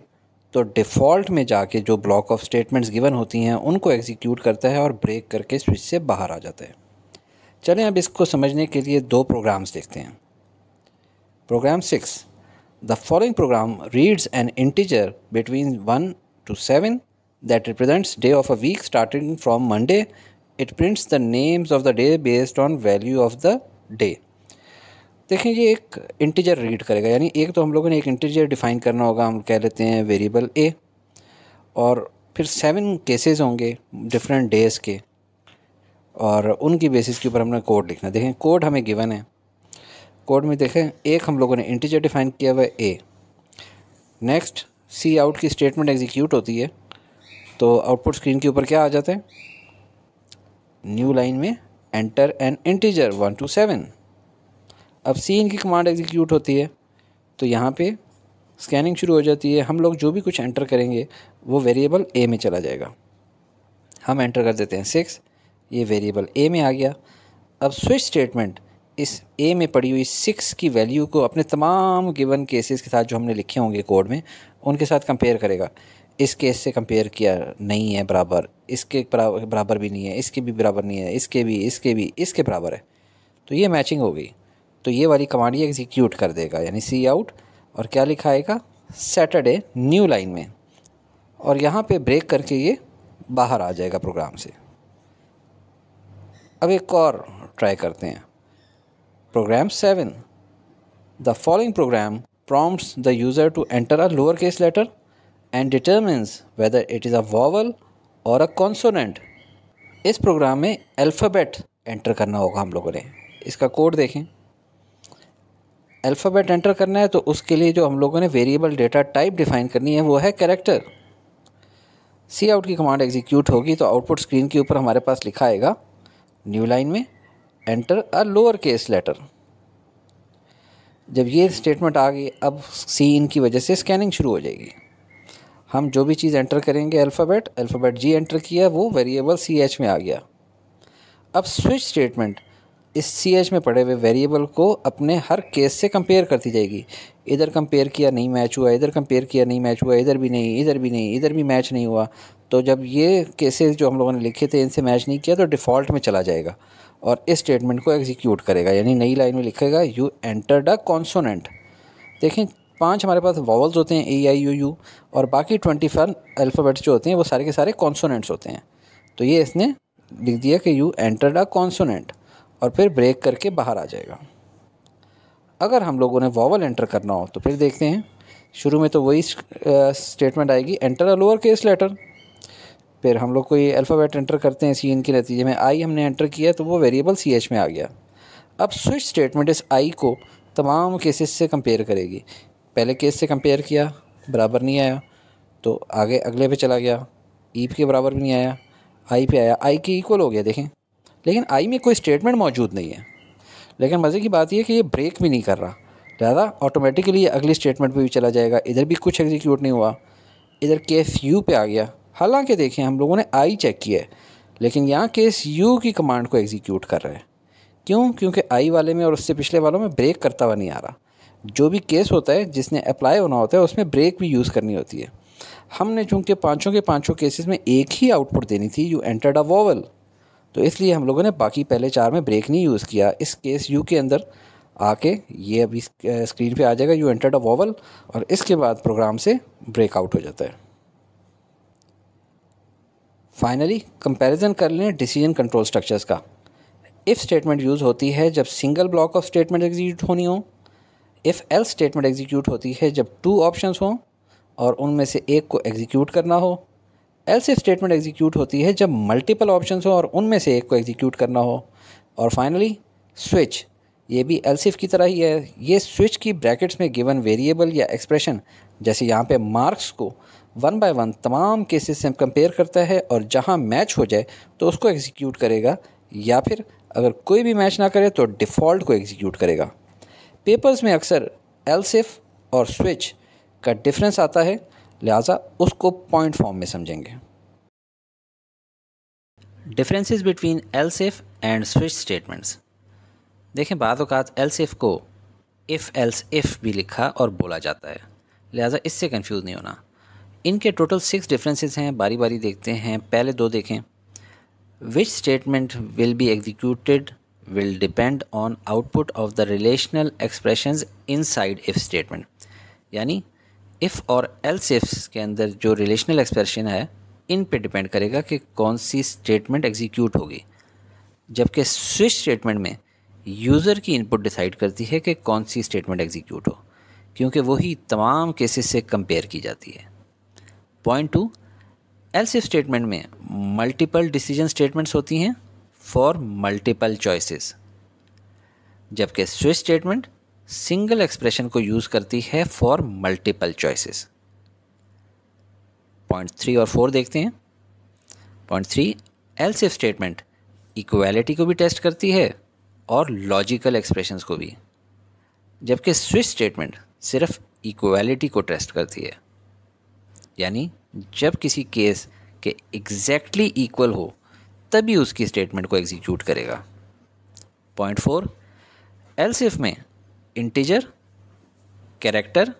तो डिफ़ॉल्ट में जाके जो ब्लॉक ऑफ स्टेटमेंट्स गिवन होती हैं उनको एग्जीक्यूट करता है और ब्रेक करके स्विच से बाहर आ जाता है चलें अब इसको समझने के लिए दो प्रोग्राम्स देखते हैं program six the following program reads an integer between one to seven that represents day of a week starting from Monday it prints the names of the day based on value of the day देखें ये एक integer read करेगा यानी एक तो हम लोगों ने एक इंटीजर डिफ़ाइन करना होगा हम कह लेते हैं वेरिएबल ए और फिर सेवन केसेस होंगे डिफरेंट डेज़ के और उनकी बेसिस के ऊपर हमने कोड लिखना देखें कोड हमें गिवन है कोड में देखें एक हम लोगों ने इंटीजर डिफ़ाइन किया हुआ है ए नेक्स्ट सी आउट की स्टेटमेंट एग्जीक्यूट होती है तो आउटपुट स्क्रीन के ऊपर क्या आ जाते हैं न्यू लाइन में enter an integer one to seven अब सी इनकी कमांड एग्जीक्यूट होती है तो यहाँ पे स्कैनिंग शुरू हो जाती है हम लोग जो भी कुछ एंटर करेंगे वो वेरिएबल ए में चला जाएगा हम एंटर कर देते हैं सिक्स ये वेरिएबल ए में आ गया अब स्विच स्टेटमेंट इस ए में पड़ी हुई सिक्स की वैल्यू को अपने तमाम गिवन केसेस के साथ जो हमने लिखे होंगे कोड में उनके साथ कंपेयर करेगा इस केस से कंपेयर किया नहीं है बराबर इसके बराबर भी नहीं है इसके भी बराबर नहीं है इसके भी इसके भी इसके बराबर है तो ये मैचिंग हो गई तो ये वाली कमांड ये एग्जीक्यूट कर देगा यानी सी आउट और क्या लिखाएगा सैटरडे न्यू लाइन में और यहाँ पे ब्रेक करके ये बाहर आ जाएगा प्रोग्राम से अब एक और ट्राई करते हैं program seven the following program the user to enter a lower case letter and determines whether it is a vowel or a consonant इस प्रोग्राम में अल्फ़ाबेट एंटर करना होगा हम लोगों ने इसका कोड देखें अल्फ़ाबेट एंटर करना है तो उसके लिए जो हम लोगों ने वेरिएबल डेटा टाइप डिफ़ाइन करनी है वो है कैरेक्टर सी आउट की कमांड एग्जीक्यूट होगी तो आउटपुट स्क्रीन के ऊपर हमारे पास लिखा आएगा न्यू लाइन में enter a lower case letter जब ये स्टेटमेंट आ गई अब सी इन की वजह से स्कैनिंग शुरू हो जाएगी हम जो भी चीज़ एंटर करेंगे अल्फ़ाबेट अल्फ़ाबेट जी एंटर किया वो वेरिएबल सी एच में आ गया अब स्विच स्टेटमेंट इस सी एच में पड़े हुए वेरिएबल को अपने हर केस से कंपेयर करती जाएगी इधर कंपेयर किया नहीं मैच हुआ इधर कंपेयर किया नहीं मैच हुआ इधर भी नहीं इधर भी नहीं इधर भी मैच नहीं हुआ तो जब ये केसेस जो हम लोगों ने लिखे थे इनसे मैच नहीं किया तो डिफ़ॉल्ट में चला जाएगा और इस स्टेटमेंट को एग्जीक्यूट करेगा यानी नई लाइन में लिखेगा यू एंटर द कॉन्सोनेंट देखें पाँच हमारे पास वॉवल्स होते हैं ए आई यू यू और बाकी ट्वेंटी फाइव अल्फ़ाबेट्स जो होते हैं वो सारे के सारे कॉन्सोनेंट्स होते हैं तो ये इसने लिख दिया कि यू एंटर्ड अ कॉन्सोनेंट और फिर ब्रेक करके बाहर आ जाएगा अगर हम लोगों ने वॉवल एंटर करना हो तो फिर देखते हैं शुरू में तो वही स्टेटमेंट आएगी enter a lower case letter फिर हम लोग कोई अल्फ़ाबेट एंटर करते हैं सी इन के नतीजे में आई हमने एंटर किया तो वो वेरिएबल सी एच में आ गया अब स्विच स्टेटमेंट इस आई को तमाम केसेस से कंपेयर करेगी पहले केस से कंपेयर किया बराबर नहीं आया तो आगे अगले पे चला गया ई e के बराबर भी नहीं आया आई पे आया आई के इक्वल हो गया देखें लेकिन आई में कोई स्टेटमेंट मौजूद नहीं है लेकिन मज़े की बात यह कि ये ब्रेक भी नहीं कर रहा लिहाजा ऑटोमेटिकली अगली स्टेटमेंट पे भी चला जाएगा इधर भी कुछ एग्जीक्यूट नहीं हुआ इधर केस यू पे आ गया हालांकि देखें हम लोगों ने आई चेक किया है लेकिन यहाँ केस यू की कमांड को एग्जीक्यूट कर रहा है क्यों क्योंकि आई वाले में और उससे पिछले वालों में ब्रेक करता हुआ नहीं आ रहा जो भी केस होता है जिसने अप्लाई होना होता है उसमें ब्रेक भी यूज़ करनी होती है हमने चूंकि पाँचों के पाँचों केसेस में एक ही आउटपुट देनी थी यू एंटर्ड अ वोवल तो इसलिए हम लोगों ने बाकी पहले चार में ब्रेक नहीं यूज़ किया इस केस यू के अंदर आके ये अभी स्क्रीन पे आ जाएगा यू एंटर्ड अ वोवल और इसके बाद प्रोग्राम से ब्रेक आउट हो जाता है फाइनली कंपेरिज़न कर लें डिसीजन कंट्रोल स्ट्रक्चर्स का इफ़ स्टेटमेंट यूज़ होती है जब single block of statement execute होनी हो इफ़ एल स्टेटमेंट एग्जीक्यूट होती है जब टू ऑप्शंस हों और उनमें से एक को एग्जीक्यूट करना हो एल्स स्टेटमेंट एग्जीक्यूट होती है जब मल्टीपल ऑप्शन हों और उनमें से एक को एग्जीक्यूट करना हो और फाइनली स्विच ये भी एल्सिफ की तरह ही है ये स्विच की ब्रैकेट्स में गिवन वेरिएबल या एक्सप्रेशन जैसे यहाँ पे मार्क्स को वन बाय वन तमाम केसेस से कंपेयर करता है और जहाँ मैच हो जाए तो उसको एग्जीक्यूट करेगा या फिर अगर कोई भी मैच ना करे तो डिफ़ॉल्ट को एग्जीक्यूट करेगा पेपर्स में अक्सर एलसिफ और स्विच का डिफरेंस आता है लिहाजा उसको पॉइंट फॉर्म में समझेंगे differences between else if and switch statements देखें बाद एलसिफ को इफ़ एल्स इफ़ भी लिखा और बोला जाता है लिहाजा इससे कंफ्यूज नहीं होना इनके टोटल सिक्स डिफरेंसेस हैं बारी बारी देखते हैं पहले दो देखें which statement will be executed will depend on output of the relational expressions inside if statement यानी if और else ifs के अंदर जो रिलेशनल एक्सप्रेशन है इन पे डिपेंड करेगा कि कौन सी स्टेटमेंट एग्जीक्यूट होगी जबकि स्विच स्टेटमेंट में यूज़र की इनपुट डिसाइड करती है कि कौन सी स्टेटमेंट एग्जीक्यूट हो क्योंकि वही तमाम केसेस से कंपेयर की जाती है point two else if statement में मल्टीपल डिसीजन स्टेटमेंट्स होती हैं फॉर मल्टीपल चॉइसेस जबकि स्विच स्टेटमेंट सिंगल एक्सप्रेशन को यूज़ करती है for multiple choices point three और फोर देखते हैं point three else if statement equality को भी टेस्ट करती है और लॉजिकल एक्सप्रेशंस को भी जबकि स्विच स्टेटमेंट सिर्फ इक्वालिटी को टेस्ट करती है यानी जब किसी केस के एग्जैक्टली exactly इक्वल हो तभी उसकी स्टेटमेंट को एग्जीक्यूट करेगा पॉइंट फोर एल इफ में इंटीजर कैरेक्टर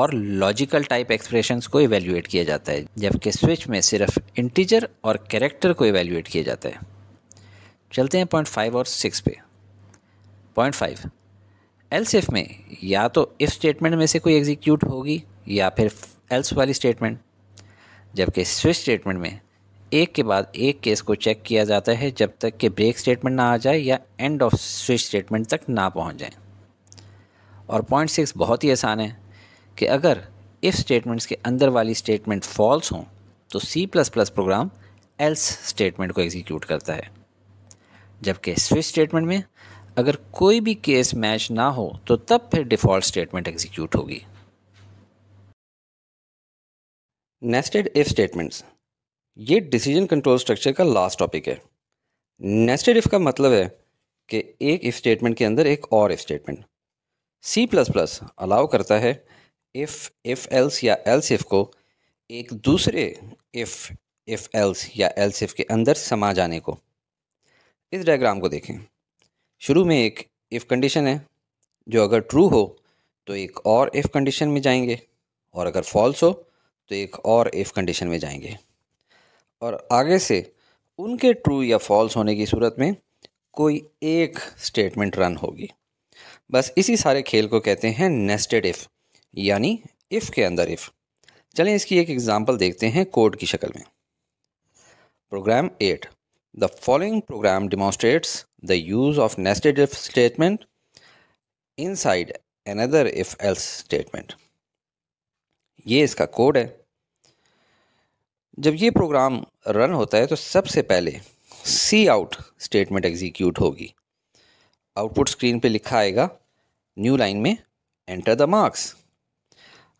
और लॉजिकल टाइप एक्सप्रेशंस को इवेल्यूएट किया जाता है जबकि स्विच में सिर्फ इंटीजर और कैरेक्टर को इवेल्यूएट किया जाता है चलते हैं पॉइंट फाइव और सिक्स पे पॉइंट फाइव एल सिफ में या तो इफ स्टेटमेंट में से कोई एग्जीक्यूट होगी या फिर एल्स वाली स्टेटमेंट जबकि स्विच स्टेटमेंट में एक के बाद एक केस को चेक किया जाता है जब तक कि ब्रेक स्टेटमेंट ना आ जाए या एंड ऑफ स्विच स्टेटमेंट तक ना पहुंच जाए और पॉइंट सिक्स बहुत ही आसान है कि अगर इफ़ स्टेटमेंट्स के अंदर वाली स्टेटमेंट फॉल्स हों तो C plus plus program else statement को एग्जीक्यूट करता है जबकि स्विच स्टेटमेंट में अगर कोई भी केस मैच ना हो तो तब फिर डिफ़ॉल्ट स्टेटमेंट एग्जीक्यूट होगी नेस्टेड इफ़ स्टेटमेंट्स ये डिसीजन कंट्रोल स्ट्रक्चर का लास्ट टॉपिक है नेस्टेड इफ़ का मतलब है कि एक इफ़ स्टेटमेंट के अंदर एक और if statement C plus plus allow करता है इफ़ इफ़ एल्स या एल्स इफ़ को एक दूसरे इफ़ इफ़ एल्स या एल्स इफ़ के अंदर समा जाने को इस डायग्राम को देखें शुरू में एक इफ़ कंडीशन है जो अगर ट्रू हो तो एक और इफ़ कंडीशन में जाएंगे और अगर फॉल्स हो तो एक और इफ़ कंडीशन में जाएंगे और आगे से उनके ट्रू या फॉल्स होने की सूरत में कोई एक स्टेटमेंट रन होगी बस इसी सारे खेल को कहते हैं नेस्टेड इफ़ यानी इफ़ के अंदर इफ़ चलें इसकी एक एग्ज़ाम्पल देखते हैं कोड की शक्ल में program eight the following program demonstrates the use of nested if statement inside another if else statement ये इसका कोड है जब ये प्रोग्राम रन होता है तो सबसे पहले सी आउट स्टेटमेंट एग्जीक्यूट होगी आउटपुट स्क्रीन पे लिखा आएगा न्यू लाइन में एंटर द मार्क्स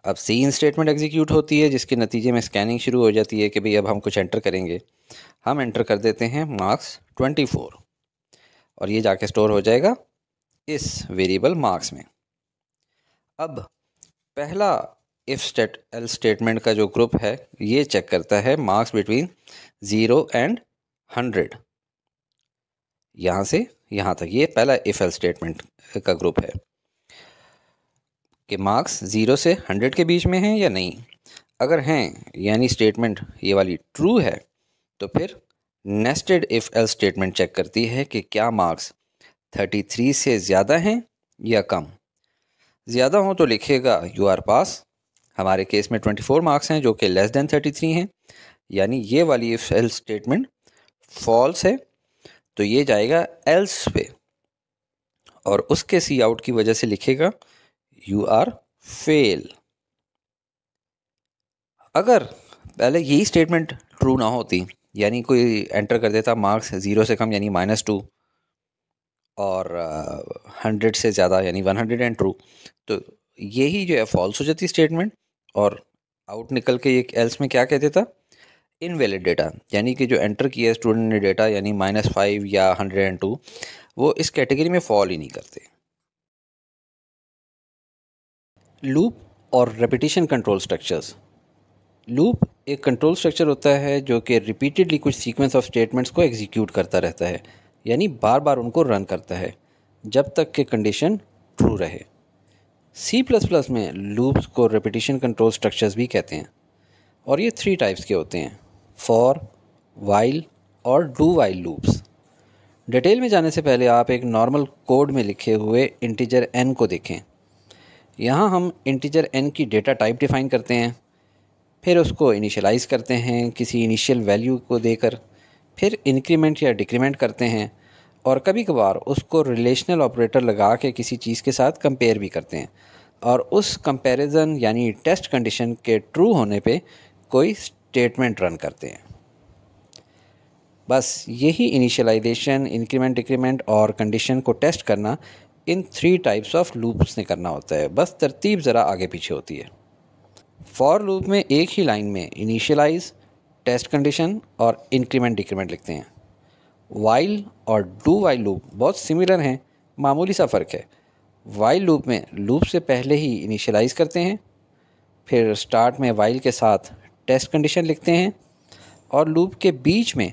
अब सी इन स्टेटमेंट एग्जीक्यूट होती है जिसके नतीजे में स्कैनिंग शुरू हो जाती है कि भाई अब हम कुछ एंटर करेंगे हम एंटर कर देते हैं मार्क्स ट्वेंटी फोर और ये जाके स्टोर हो जाएगा इस वेरिएबल मार्क्स में अब पहला इफ स्टेट एल स्टेटमेंट का जो ग्रुप है ये चेक करता है marks between zero and hundred यहाँ से यहाँ तक ये पहला इफ एल स्टेटमेंट का ग्रुप है कि मार्क्स ज़ीरो से हंड्रेड के बीच में हैं या नहीं अगर हैं यानी स्टेटमेंट ये वाली ट्रू है तो फिर nested if else statement check करती है कि क्या मार्क्स थर्टी थ्री से ज़्यादा हैं या कम ज़्यादा हों तो लिखेगा यू आर पास हमारे केस में 24 मार्क्स हैं जो कि लेस देन 33 हैं यानी ये वाली इफ एल्स स्टेटमेंट फॉल्स है तो ये जाएगा एल्स पे और उसके सी आउट की वजह से लिखेगा यू आर फेल अगर पहले यही स्टेटमेंट ट्रू ना होती यानी कोई एंटर कर देता मार्क्स ज़ीरो से कम यानी माइनस टू और हंड्रेड से ज़्यादा यानी वन हंड्रेड एंड ट्रू तो यही जो है फॉल्स हो जाती स्टेटमेंट और आउट निकल के ये एल्स में क्या कहते था इनवैलिड डेटा यानी कि जो एंटर किया स्टूडेंट ने डेटा यानी माइनस फाइव या हंड्रेड एंड टू वो इस कैटेगरी में फॉल ही नहीं करते लूप और रेपिटेशन कंट्रोल स्ट्रक्चर्स लूप एक कंट्रोल स्ट्रक्चर होता है जो कि रिपीटेडली कुछ सीक्वेंस ऑफ स्टेटमेंट्स को एग्जीक्यूट करता रहता है यानी बार बार उनको रन करता है जब तक कि कंडीशन ट्रू रहे सी प्लस प्लस में लूप्स को रेपिटेशन कंट्रोल स्ट्रक्चर्स भी कहते हैं और ये थ्री टाइप्स के होते हैं फॉर वाइल और डू वाइल लूप्स डिटेल में जाने से पहले आप एक नॉर्मल कोड में लिखे हुए इंटीजर एन को देखें यहाँ हम इंटीजर एन की डेटा टाइप डिफ़ाइन करते हैं फिर उसको इनिशलाइज़ करते हैं किसी इनिशियल वैल्यू को देकर फिर इंक्रीमेंट या डिक्रीमेंट करते हैं और कभी कभार उसको रिलेशनल ऑपरेटर लगा के किसी चीज़ के साथ कंपेयर भी करते हैं और उस कंपैरिजन यानी टेस्ट कंडीशन के ट्रू होने पे कोई स्टेटमेंट रन करते हैं बस यही इनिशियलाइजेशन इंक्रीमेंट डिक्रीमेंट और कंडीशन को टेस्ट करना इन थ्री टाइप्स ऑफ लूप्स ने करना होता है बस तरतीब ज़रा आगे पीछे होती है फॉर लूप में एक ही लाइन में इनिशियलाइज टेस्ट कंडीशन और इंक्रीमेंट डिक्रीमेंट लिखते हैं वाइल और डू वाइल लूप बहुत सिमिलर हैं मामूली सा फ़र्क है वाइल लूप में लूप से पहले ही इनिशलाइज करते हैं फिर स्टार्ट में वाइल के साथ टेस्ट कंडीशन लिखते हैं और लूप के बीच में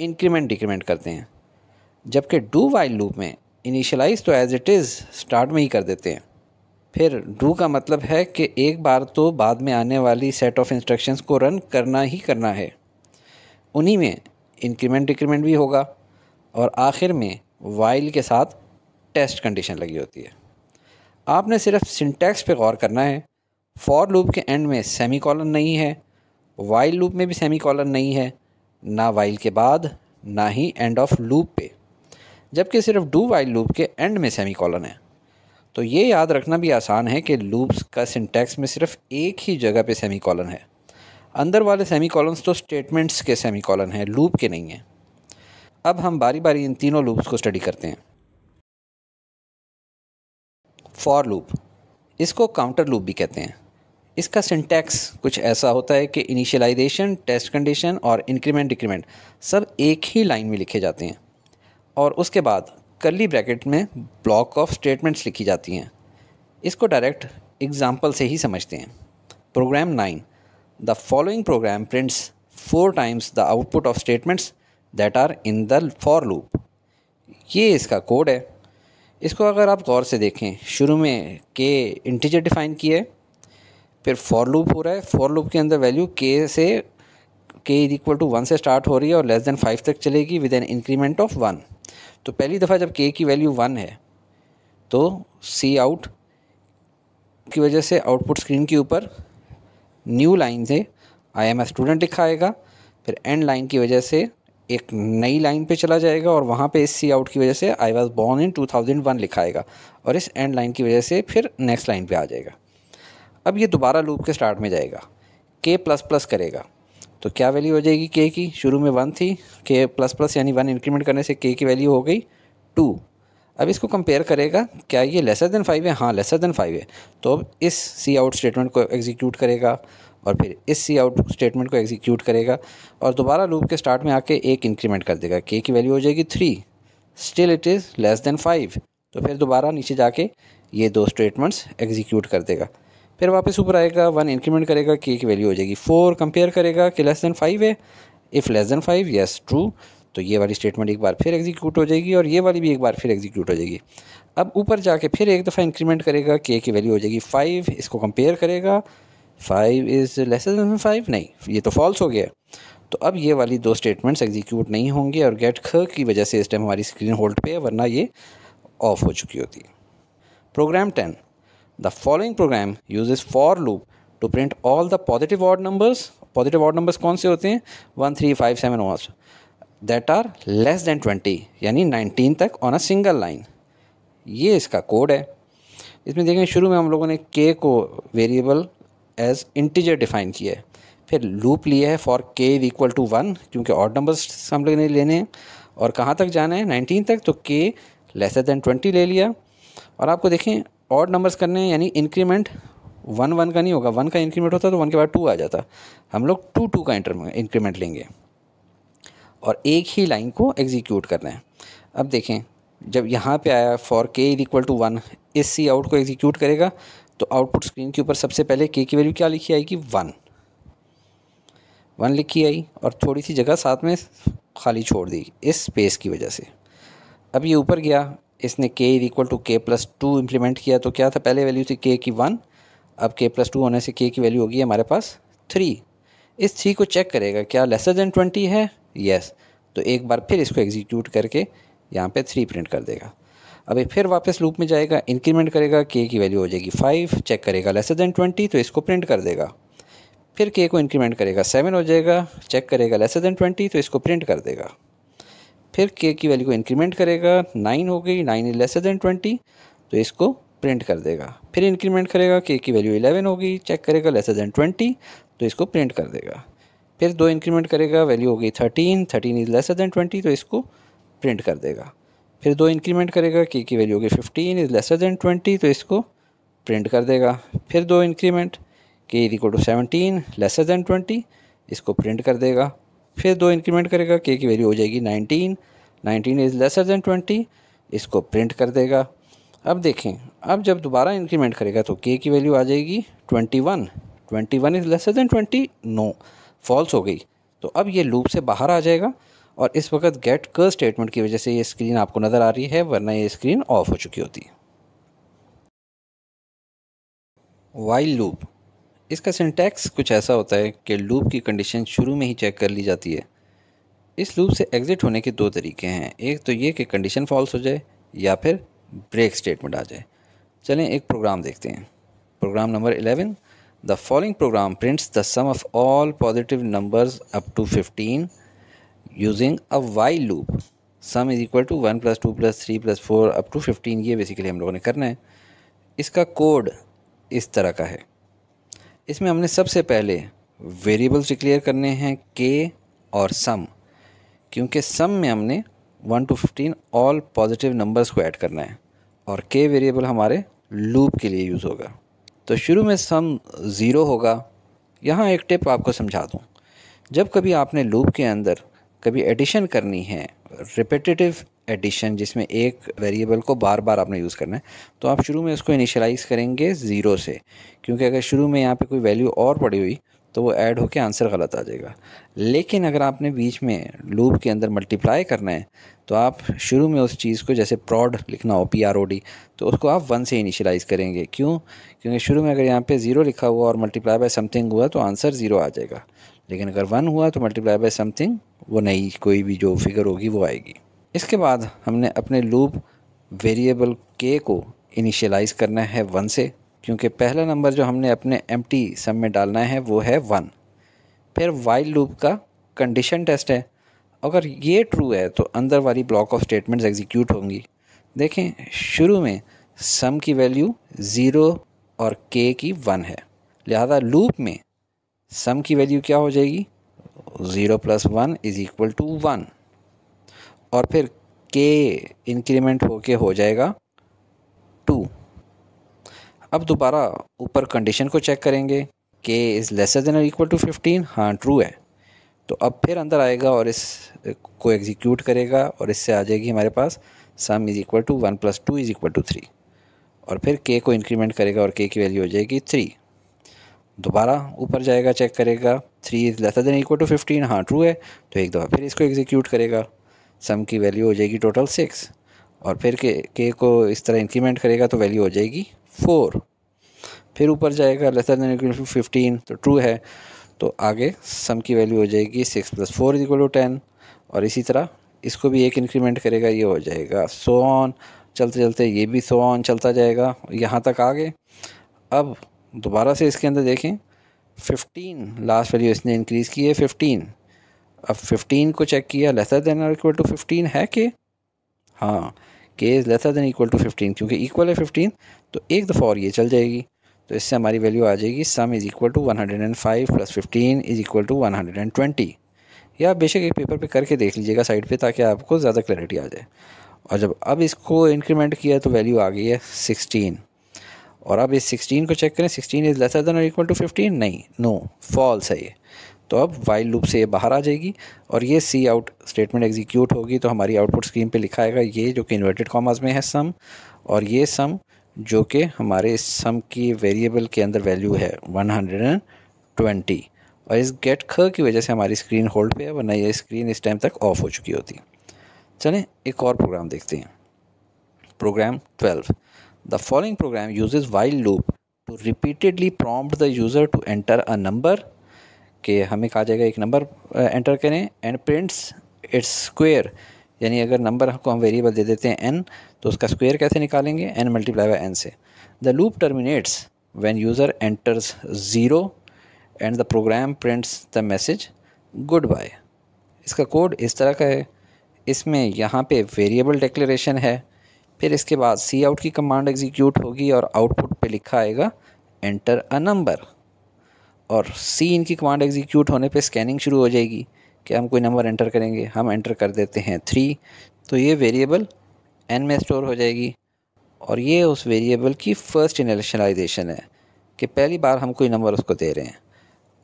इंक्रीमेंट डिक्रीमेंट करते हैं जबकि डू वाइल लूप में इनिशलाइज तो एज इट इज़ स्टार्ट में ही कर देते हैं फिर डू का मतलब है कि एक बार तो बाद में आने वाली सेट ऑफ इंस्ट्रक्शंस को रन करना ही करना है उन्हीं में इंक्रीमेंट डिक्रीमेंट भी होगा और आखिर में वाइल के साथ टेस्ट कंडीशन लगी होती है आपने सिर्फ सिंटैक्स पे गौर करना है फॉर लूप के एंड में सेमी कॉलन नहीं है वाइल लूप में भी सेमी कॉलन नहीं है ना वाइल के बाद ना ही एंड ऑफ लूप पे जबकि सिर्फ डू वाइल लूप के एंड में सेमी कॉलन है तो ये याद रखना भी आसान है कि लूप्स का सिंटैक्स में सिर्फ एक ही जगह पे सेमी कॉलन है अंदर वाले सेमी कॉलन्स तो स्टेटमेंट्स के सेमी कॉलन है लूप के नहीं हैं अब हम बारी बारी इन तीनों लूप्स को स्टडी करते हैं फॉर लूप इसको काउंटर लूप भी कहते हैं इसका सिंटैक्स कुछ ऐसा होता है कि इनिशियलाइजेशन टेस्ट कंडीशन और इंक्रीमेंट डिक्रीमेंट सब एक ही लाइन में लिखे जाते हैं और उसके बाद कर्ली ब्रैकेट में ब्लॉक ऑफ स्टेटमेंट्स लिखी जाती हैं इसको डायरेक्ट एग्ज़ाम्पल से ही समझते हैं program nine the following program prints four times the output of statements that are in the for loop ये इसका कोड है इसको अगर आप गौर से देखें शुरू में के इंटीजर डिफाइन किया है फिर फॉर लूप हो रहा है फॉर लूप के अंदर वैल्यू के से k is equal to one से स्टार्ट हो रही है और लेस देन फाइव तक चलेगी with an increment of one तो पहली दफ़ा जब के की वैल्यू वन है तो सी आउट की वजह से आउटपुट स्क्रीन के ऊपर न्यू लाइन से आई एम ए स्टूडेंट लिखा आएगा फिर एंड लाइन की वजह से एक नई लाइन पे चला जाएगा और वहाँ पे इस सी आउट की वजह से I was born in 2001 one लिखाएगा और इस एंड लाइन की वजह से फिर नेक्स्ट लाइन पे आ जाएगा अब ये दोबारा लूप के स्टार्ट में जाएगा के प्लस प्लस करेगा तो क्या वैल्यू हो जाएगी के की शुरू में वन थी के प्लस प्लस यानी वन इंक्रीमेंट करने से के की वैल्यू हो गई टू अब इसको कंपेयर करेगा क्या ये लेसर देन फाइव है हाँ लेसर देन फाइव है तो अब इस सी आउट स्टेटमेंट को एग्जीक्यूट करेगा और फिर इस सी आउट स्टेटमेंट को एग्जीक्यूट करेगा और दोबारा लूप के स्टार्ट में आके एक इंक्रीमेंट कर देगा के की वैल्यू हो जाएगी three still it is less than five तो फिर दोबारा नीचे जाके ये दो स्टेटमेंट्स एग्जीक्यूट कर देगा फिर वापस ऊपर आएगा वन इंक्रीमेंट करेगा के की वैल्यू हो जाएगी फोर कंपेयर करेगा कि लेस देन फाइव है if less than five yes true तो ये वाली स्टेटमेंट एक बार फिर एग्जीक्यूट हो जाएगी और ये वाली भी एक बार फिर एग्जीक्यूट हो जाएगी अब ऊपर जाके फिर एक दफ़ा इंक्रीमेंट करेगा के की वैल्यू हो जाएगी फाइव इसको कंपेयर करेगा five is less than five नहीं ये तो फॉल्स हो गया तो अब ये वाली दो स्टेटमेंट्स एग्जीक्यूट नहीं होंगे और गेट ख की वजह से इस टाइम हमारी स्क्रीन होल्ड पे है वरना ये ऑफ हो चुकी होती है program ten the following program uses for loop to print all the positive odd numbers positive odd numbers कौन से होते हैं one three five seven one that are less than twenty यानी नाइनटीन तक ऑन अ सिंगल लाइन ये इसका code है इसमें देखें शुरू में हम लोगों ने के को वेरिएबल एज इंटीजर डिफाइन किया है फिर लूप लिया है for k is equal to one क्योंकि ऑड नंबर्स हम लोग ने लेने हैं और कहाँ तक जाना है नाइनटीन तक तो के लेसर दैन ट्वेंटी ले लिया और आपको देखें ऑड नंबर्स करने हैं यानी इंक्रीमेंट वन वन का नहीं होगा वन का इंक्रीमेंट होता तो वन के बाद टू आ जाता हम लोग टू टू का इंक्रीमेंट लेंगे और एक ही लाइन को एग्जीक्यूट करना है अब देखें जब यहाँ पे आया for k is equal to one इस सी आउट को एग्जीक्यूट करेगा तो आउटपुट स्क्रीन के ऊपर सबसे पहले के की वैल्यू क्या लिखी आएगी वन वन लिखी आई और थोड़ी सी जगह साथ में खाली छोड़ दी इस स्पेस की वजह से अब ये ऊपर गया इसने k equal to k plus two implement किया तो क्या था पहले वैल्यू थी के की वन अब के प्लस टू होने से के की वैल्यू होगी हमारे पास थ्री इस थ्री को चेक करेगा क्या लेसर देन ट्वेंटी है यस yes. तो एक बार फिर इसको एग्जीक्यूट करके यहाँ पे थ्री प्रिंट कर देगा अभी फिर वापस लूप में जाएगा इंक्रीमेंट करेगा के की वैल्यू हो जाएगी फाइव चेक करेगा लेसर देन ट्वेंटी तो इसको प्रिंट कर देगा फिर के को इंक्रीमेंट करेगा सेवन हो जाएगा चेक करेगा लेसर देन ट्वेंटी तो इसको प्रिंट कर देगा फिर के की वैल्यू को इंक्रीमेंट करेगा नाइन हो गई nine is lesser than twenty तो इसको प्रिंट कर देगा फिर इंक्रीमेंट करेगा के की वैल्यू इलेवन होगी चेक करेगा लेसर देन ट्वेंटी तो इसको प्रिंट कर देगा फिर दो इंक्रीमेंट करेगा वैल्यू होगी thirteen thirteen is lesser than twenty तो इसको प्रिंट कर देगा फिर दो इंक्रीमेंट करेगा के की वैल्यू होगी fifteen is lesser than twenty तो इसको प्रिंट कर देगा फिर दो increment k is equal to seventeen lesser than twenty इसको प्रिंट कर देगा फिर दो इंक्रीमेंट करेगा के की वैल्यू हो जाएगी nineteen nineteen is lesser than twenty इसको प्रिंट कर देगा अब देखें अब जब दोबारा इंक्रीमेंट करेगा तो के की वैल्यू आ जाएगी twenty one twenty one is lesser than twenty no false हो गई तो अब ये लूप से बाहर आ जाएगा और इस वक्त गेट कर स्टेटमेंट की वजह से ये स्क्रीन आपको नज़र आ रही है वरना ये स्क्रीन ऑफ हो चुकी होती वाइल लूप इसका सिंटैक्स कुछ ऐसा होता है कि लूप की कंडीशन शुरू में ही चेक कर ली जाती है इस लूप से एग्ज़िट होने के दो तरीके हैं एक तो ये कि कंडीशन फॉल्स हो जाए या फिर ब्रेक स्टेटमेंट आ जाए चलें एक प्रोग्राम देखते हैं program number eleven the following program prints the sum of all positive numbers up to fifteen using a while loop sum is equal to one plus two plus three plus four up to fifteen ये basically हम लोगों ने करना है इसका code इस तरह का है इसमें हमने सबसे पहले वेरिएबल्स डिक्लेयर करने हैं के और सम क्योंकि सम में हमने one to fifteen all positive numbers को ऐड करना है और के वेरिएबल हमारे लूप के लिए यूज़ होगा तो शुरू में सम ज़ीरो होगा यहाँ एक टिप आपको समझा दूँ जब कभी आपने लूप के अंदर कभी एडिशन करनी है रिपेटिटिव एडिशन जिसमें एक वेरिएबल को बार बार आपने यूज़ करना है तो आप शुरू में उसको इनिशलाइज करेंगे ज़ीरो से क्योंकि अगर शुरू में यहाँ पे कोई वैल्यू और पड़ी हुई तो वो ऐड होकर आंसर गलत आ जाएगा लेकिन अगर आपने बीच में लूप के अंदर मल्टीप्लाई करना है तो आप शुरू में उस चीज़ को जैसे प्रॉड लिखना हो पी आर ओ डी तो उसको आप वन से इनिशलाइज करेंगे क्यों क्योंकि शुरू में अगर यहाँ पे ज़ीरो लिखा हुआ और मल्टीप्लाई बाय समथिंग हुआ तो आंसर ज़ीरो आ जाएगा लेकिन अगर वन हुआ तो मल्टीप्लाई बाय समथिंग वो नई कोई भी जो फिगर होगी वो आएगी इसके बाद हमने अपने लूप वेरिएबल के को इनिशलाइज करना है वन से क्योंकि पहला नंबर जो हमने अपने एम टी सम में डालना है वो है वन फिर वाइल्ड लूप का कंडीशन टेस्ट है अगर ये ट्रू है तो अंदर वाली ब्लॉक ऑफ स्टेटमेंट्स एग्जीक्यूट होंगी देखें शुरू में सम की वैल्यू ज़ीरो और के की वन है लिहाजा लूप में सम की वैल्यू क्या हो जाएगी zero plus one is equal to one और फिर के इंक्रीमेंट होके हो जाएगा टू अब दोबारा ऊपर कंडीशन को चेक करेंगे के इज़ लेसर देन और इक्वल टू फिफ्टीन हाँ ट्रू है तो अब फिर अंदर आएगा और इस को एग्जीक्यूट करेगा और इससे आ जाएगी हमारे पास sum is equal to one plus two is equal to three और फिर के को इंक्रीमेंट करेगा और के की वैल्यू हो जाएगी थ्री दोबारा ऊपर जाएगा चेक करेगा three is lesser than equal to fifteen हाँ ट्रू है तो एक दफ़ा फिर इसको एग्जीक्यूट करेगा सम की वैल्यू हो जाएगी टोटल सिक्स और फिर के के को इस तरह इंक्रीमेंट करेगा तो वैल्यू हो जाएगी फोर फिर ऊपर जाएगा lesser than equal to fifteen तो ट्रू है तो आगे सम की वैल्यू हो जाएगी six plus four equal to ten और इसी तरह इसको भी एक इंक्रीमेंट करेगा ये हो जाएगा सो ऑन चलते चलते ये भी सो ऑन चलता जाएगा यहाँ तक आ गए अब दोबारा से इसके अंदर देखें फिफ्टीन लास्ट वैल्यू इसने इंक्रीज़ की है फिफ्टीन अब फिफ्टीन को चेक किया लेसर देन और इक्वल टू फिफ्टीन है कि हाँ k is lesser than equal to fifteen क्योंकि इक्वल है फिफ्टीन तो एक दफ़ा और ये चल जाएगी तो इससे हमारी वैल्यू आ जाएगी sum is equal to 105 plus fifteen is equal to one hundred and twenty या आप बेशक एक पेपर पे करके देख लीजिएगा साइड पे ताकि आपको ज़्यादा क्लैरिटी आ जाए और जब अब इसको इंक्रीमेंट किया तो वैल्यू आ गई है 16 और अब इस 16 को चेक करें 16 इज़ लेसर देन और इक्वल टू 15 नहीं नो फॉल्स है ये तो अब वाइल लूप से ये बाहर आ जाएगी और ये सी आउट स्टेटमेंट एग्जीक्यूट होगी तो हमारी आउटपुट स्क्रीन पर लिखा ये जो कि इन्वर्टेड कॉमर्स में है सम और ये सम जो कि हमारे सम की वेरिएबल के अंदर वैल्यू है 120 और इस गेट ख की वजह से हमारी स्क्रीन होल्ड पे है वरना ये स्क्रीन इस टाइम तक ऑफ हो चुकी होती चलें एक और प्रोग्राम देखते हैं program 12 the following program uses while loop to repeatedly prompt the user to enter a number के हमें कहा जाएगा एक नंबर एंटर करें एंड प्रिंट्स इट्स स्क्वेयर यानी अगर नंबर को हम वेरिएबल दे देते हैं एन तो उसका स्क्वायर कैसे निकालेंगे एन मल्टीप्लाई बाई एन से the loop terminates when user enters zero and the program prints the message goodbye इसका कोड इस तरह का है इसमें यहाँ पे वेरिएबल डिक्लेरेशन है फिर इसके बाद सी आउट की कमांड एग्जीक्यूट होगी और आउटपुट पे लिखा आएगा एंटर अ नंबर और सी इनकी कमांड एग्जीक्यूट होने पे स्कैनिंग शुरू हो जाएगी कि हम कोई नंबर एंटर करेंगे हम एंटर कर देते हैं थ्री तो ये वेरिएबल एन में स्टोर हो जाएगी और ये उस वेरिएबल की फ़र्स्ट इनिशलाइजेशन है कि पहली बार हम कोई नंबर उसको दे रहे हैं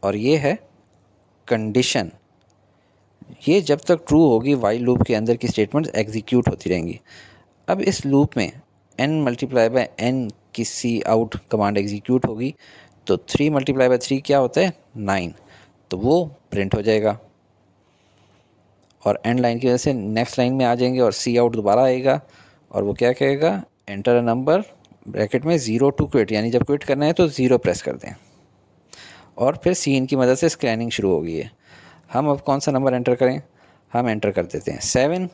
और ये है कंडीशन ये जब तक ट्रू होगी वाइल लूप के अंदर की स्टेटमेंट एग्जीक्यूट होती रहेंगी अब इस लूप में एन मल्टीप्लाई बाय एन की सी आउट कमांड एग्जीक्यूट होगी तो थ्री मल्टीप्लाई बाय थ्री क्या होता है नाइन तो वो प्रिंट हो जाएगा और एंड लाइन की वजह से नेक्स्ट लाइन में आ जाएंगे और सी आउट दोबारा आएगा और वो क्या कहेगा एंटर अ नंबर ब्रैकेट में ज़ीरो टू क्विट यानी जब क्विट करना है तो ज़ीरो प्रेस कर दें और फिर सी इन की मदद से स्क्रैनिंग शुरू होगी है हम अब कौन सा नंबर एंटर करें हम एंटर कर देते हैं सेवन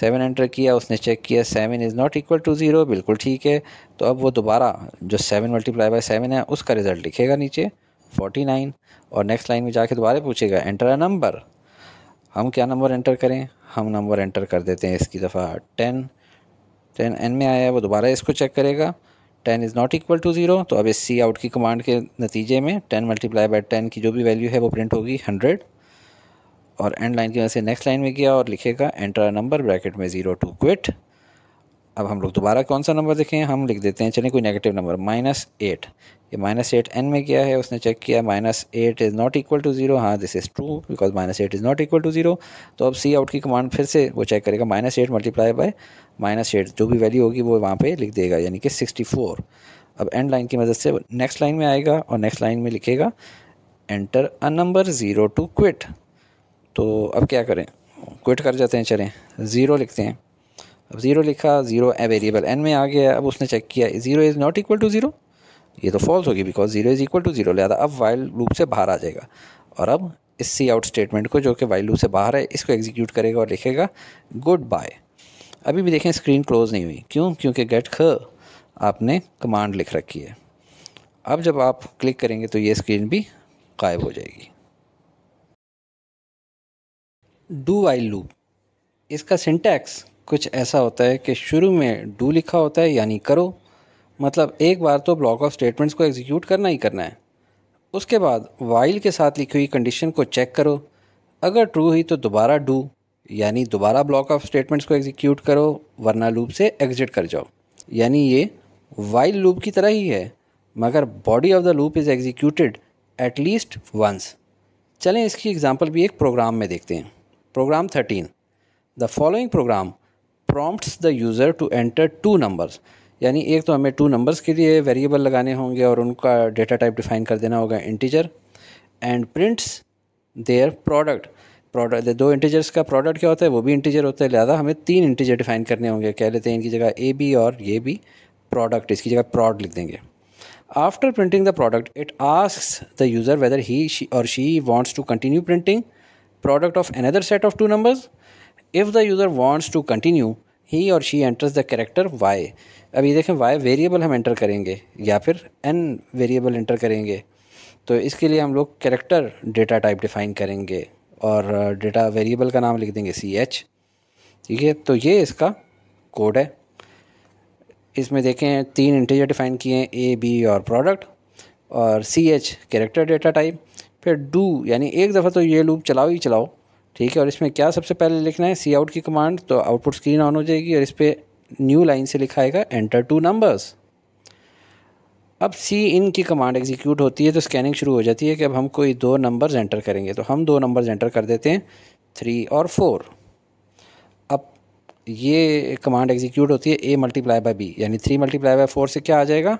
सेवन एंटर किया उसने चेक किया seven is not equal to zero बिल्कुल ठीक है तो अब वो दोबारा जो सेवन मल्टीप्लाई बाई सेवन है उसका रिज़ल्ट लिखेगा नीचे फोर्टी नाइन और नेक्स्ट लाइन में जाके दोबारा पूछेगा एंटर अ नंबर हम क्या नंबर एंटर करें हम नंबर एंटर कर देते हैं इसकी दफ़ा टेन टेन एन में आया है वो दोबारा इसको चेक करेगा ten is not equal to zero तो अब इस सी आउट की कमांड के नतीजे में टेन मल्टीप्लाई बाई टेन की जो भी वैल्यू है वो प्रिंट होगी हंड्रेड और एंड लाइन की वजह से नेक्स्ट लाइन में गया और लिखेगा एंटर नंबर ब्रैकेट में ज़ीरो टू क्विट अब हम लोग दोबारा कौन सा नंबर देखें हम लिख देते हैं चलिए कोई नेगेटिव नंबर माइनस एट ये माइनस एट एन में किया है उसने चेक किया minus eight is not equal to zero हाँ this is true because minus eight is not equal to zero तो अब सी आउट की कमांड फिर से वो चेक करेगा minus eight multiply by minus eight जो भी वैल्यू होगी वो वहाँ पर लिख देगा यानी कि सिक्सटी फोर अब एंड लाइन की मदद से नेक्स्ट लाइन में आएगा और नेक्स्ट लाइन में लिखेगा enter a number zero to quit तो अब क्या करें क्विट कर जाते हैं चलें ज़ीरो लिखते हैं अब ज़ीरो लिखा ज़ीरो वेरिएबल एन में आ गया अब उसने चेक किया zero is not equal to zero ये तो फॉल्स होगी because zero is equal to zero लिहाजा अब वाइल लूप से बाहर आ जाएगा और अब इस सी आउट स्टेटमेंट को जो कि वाइल लूप से बाहर है इसको एग्जीक्यूट करेगा और लिखेगा गुड बाय अभी भी देखें स्क्रीन क्लोज़ नहीं हुई क्यों क्योंकि गेट ख आपने कमांड लिख रखी है अब जब आप क्लिक करेंगे तो ये स्क्रीन भी गायब हो जाएगी डू वाइल लूप इसका सिंटैक्स कुछ ऐसा होता है कि शुरू में डू लिखा होता है यानी करो मतलब एक बार तो ब्लॉक ऑफ स्टेटमेंट्स को एग्जीक्यूट करना ही करना है उसके बाद वाइल के साथ लिखी हुई कंडीशन को चेक करो अगर ट्रू हुई तो दोबारा डू यानी दोबारा ब्लॉक ऑफ स्टेटमेंट्स को एग्जीक्यूट करो वरना लूप से एग्जिट कर जाओ यानी ये वाइल लूप की तरह ही है मगर body of the loop is executed at least once चलें इसकी एग्ज़ाम्पल भी एक प्रोग्राम में देखते हैं program thirteen the following program prompts the user to enter two numbers यानी एक तो हमें टू नंबर्स के लिए वेरिएबल लगाने होंगे और उनका डेटा टाइप डिफाइन कर देना होगा integer and prints their product product दो इंटीजर्स का प्रोडक्ट क्या होता है वो भी इंटीजर होता है लिहाजा हमें तीन इंटीजर डिफाइन करने होंगे कह लेते हैं इनकी जगह ए बी और ये बी प्रोडक्ट इसकी जगह प्रॉड लिख देंगे after printing the product it ask the user whether he और she wants to continue printing product of another set of two numbers if the user wants to continue he और she enters the character Y अब ये देखें Y variable हम enter करेंगे या फिर N variable enter करेंगे तो इसके लिए हम लोग करेक्टर डेटा टाइप डिफ़ाइन करेंगे और डेटा वेरिएबल का नाम लिख देंगे सी एच ठीक है तो ये इसका कोड है इसमें देखें तीन इंटीजर डिफ़ाइन किए हैं ए बी और प्रोडक्ट और C H character data type फिर डू यानी एक दफ़ा तो ये लूप चलाओ ही चलाओ ठीक है और इसमें क्या सबसे पहले लिखना है सी आउट की कमांड तो आउटपुट स्क्रीन ऑन हो जाएगी और इस पर न्यू लाइन से लिखाएगा एंटर टू नंबर्स अब सी इन की कमांड एग्जीक्यूट होती है तो स्कैनिंग शुरू हो जाती है कि अब हम कोई दो नंबर्स एंटर करेंगे तो हम दो नंबर्स एंटर कर देते हैं थ्री और फोर अब ये कमांड एग्जीक्यूट होती है ए मल्टीप्लाई बाई बी यानी थ्री मल्टीप्लाई बाई फोर से क्या आ जाएगा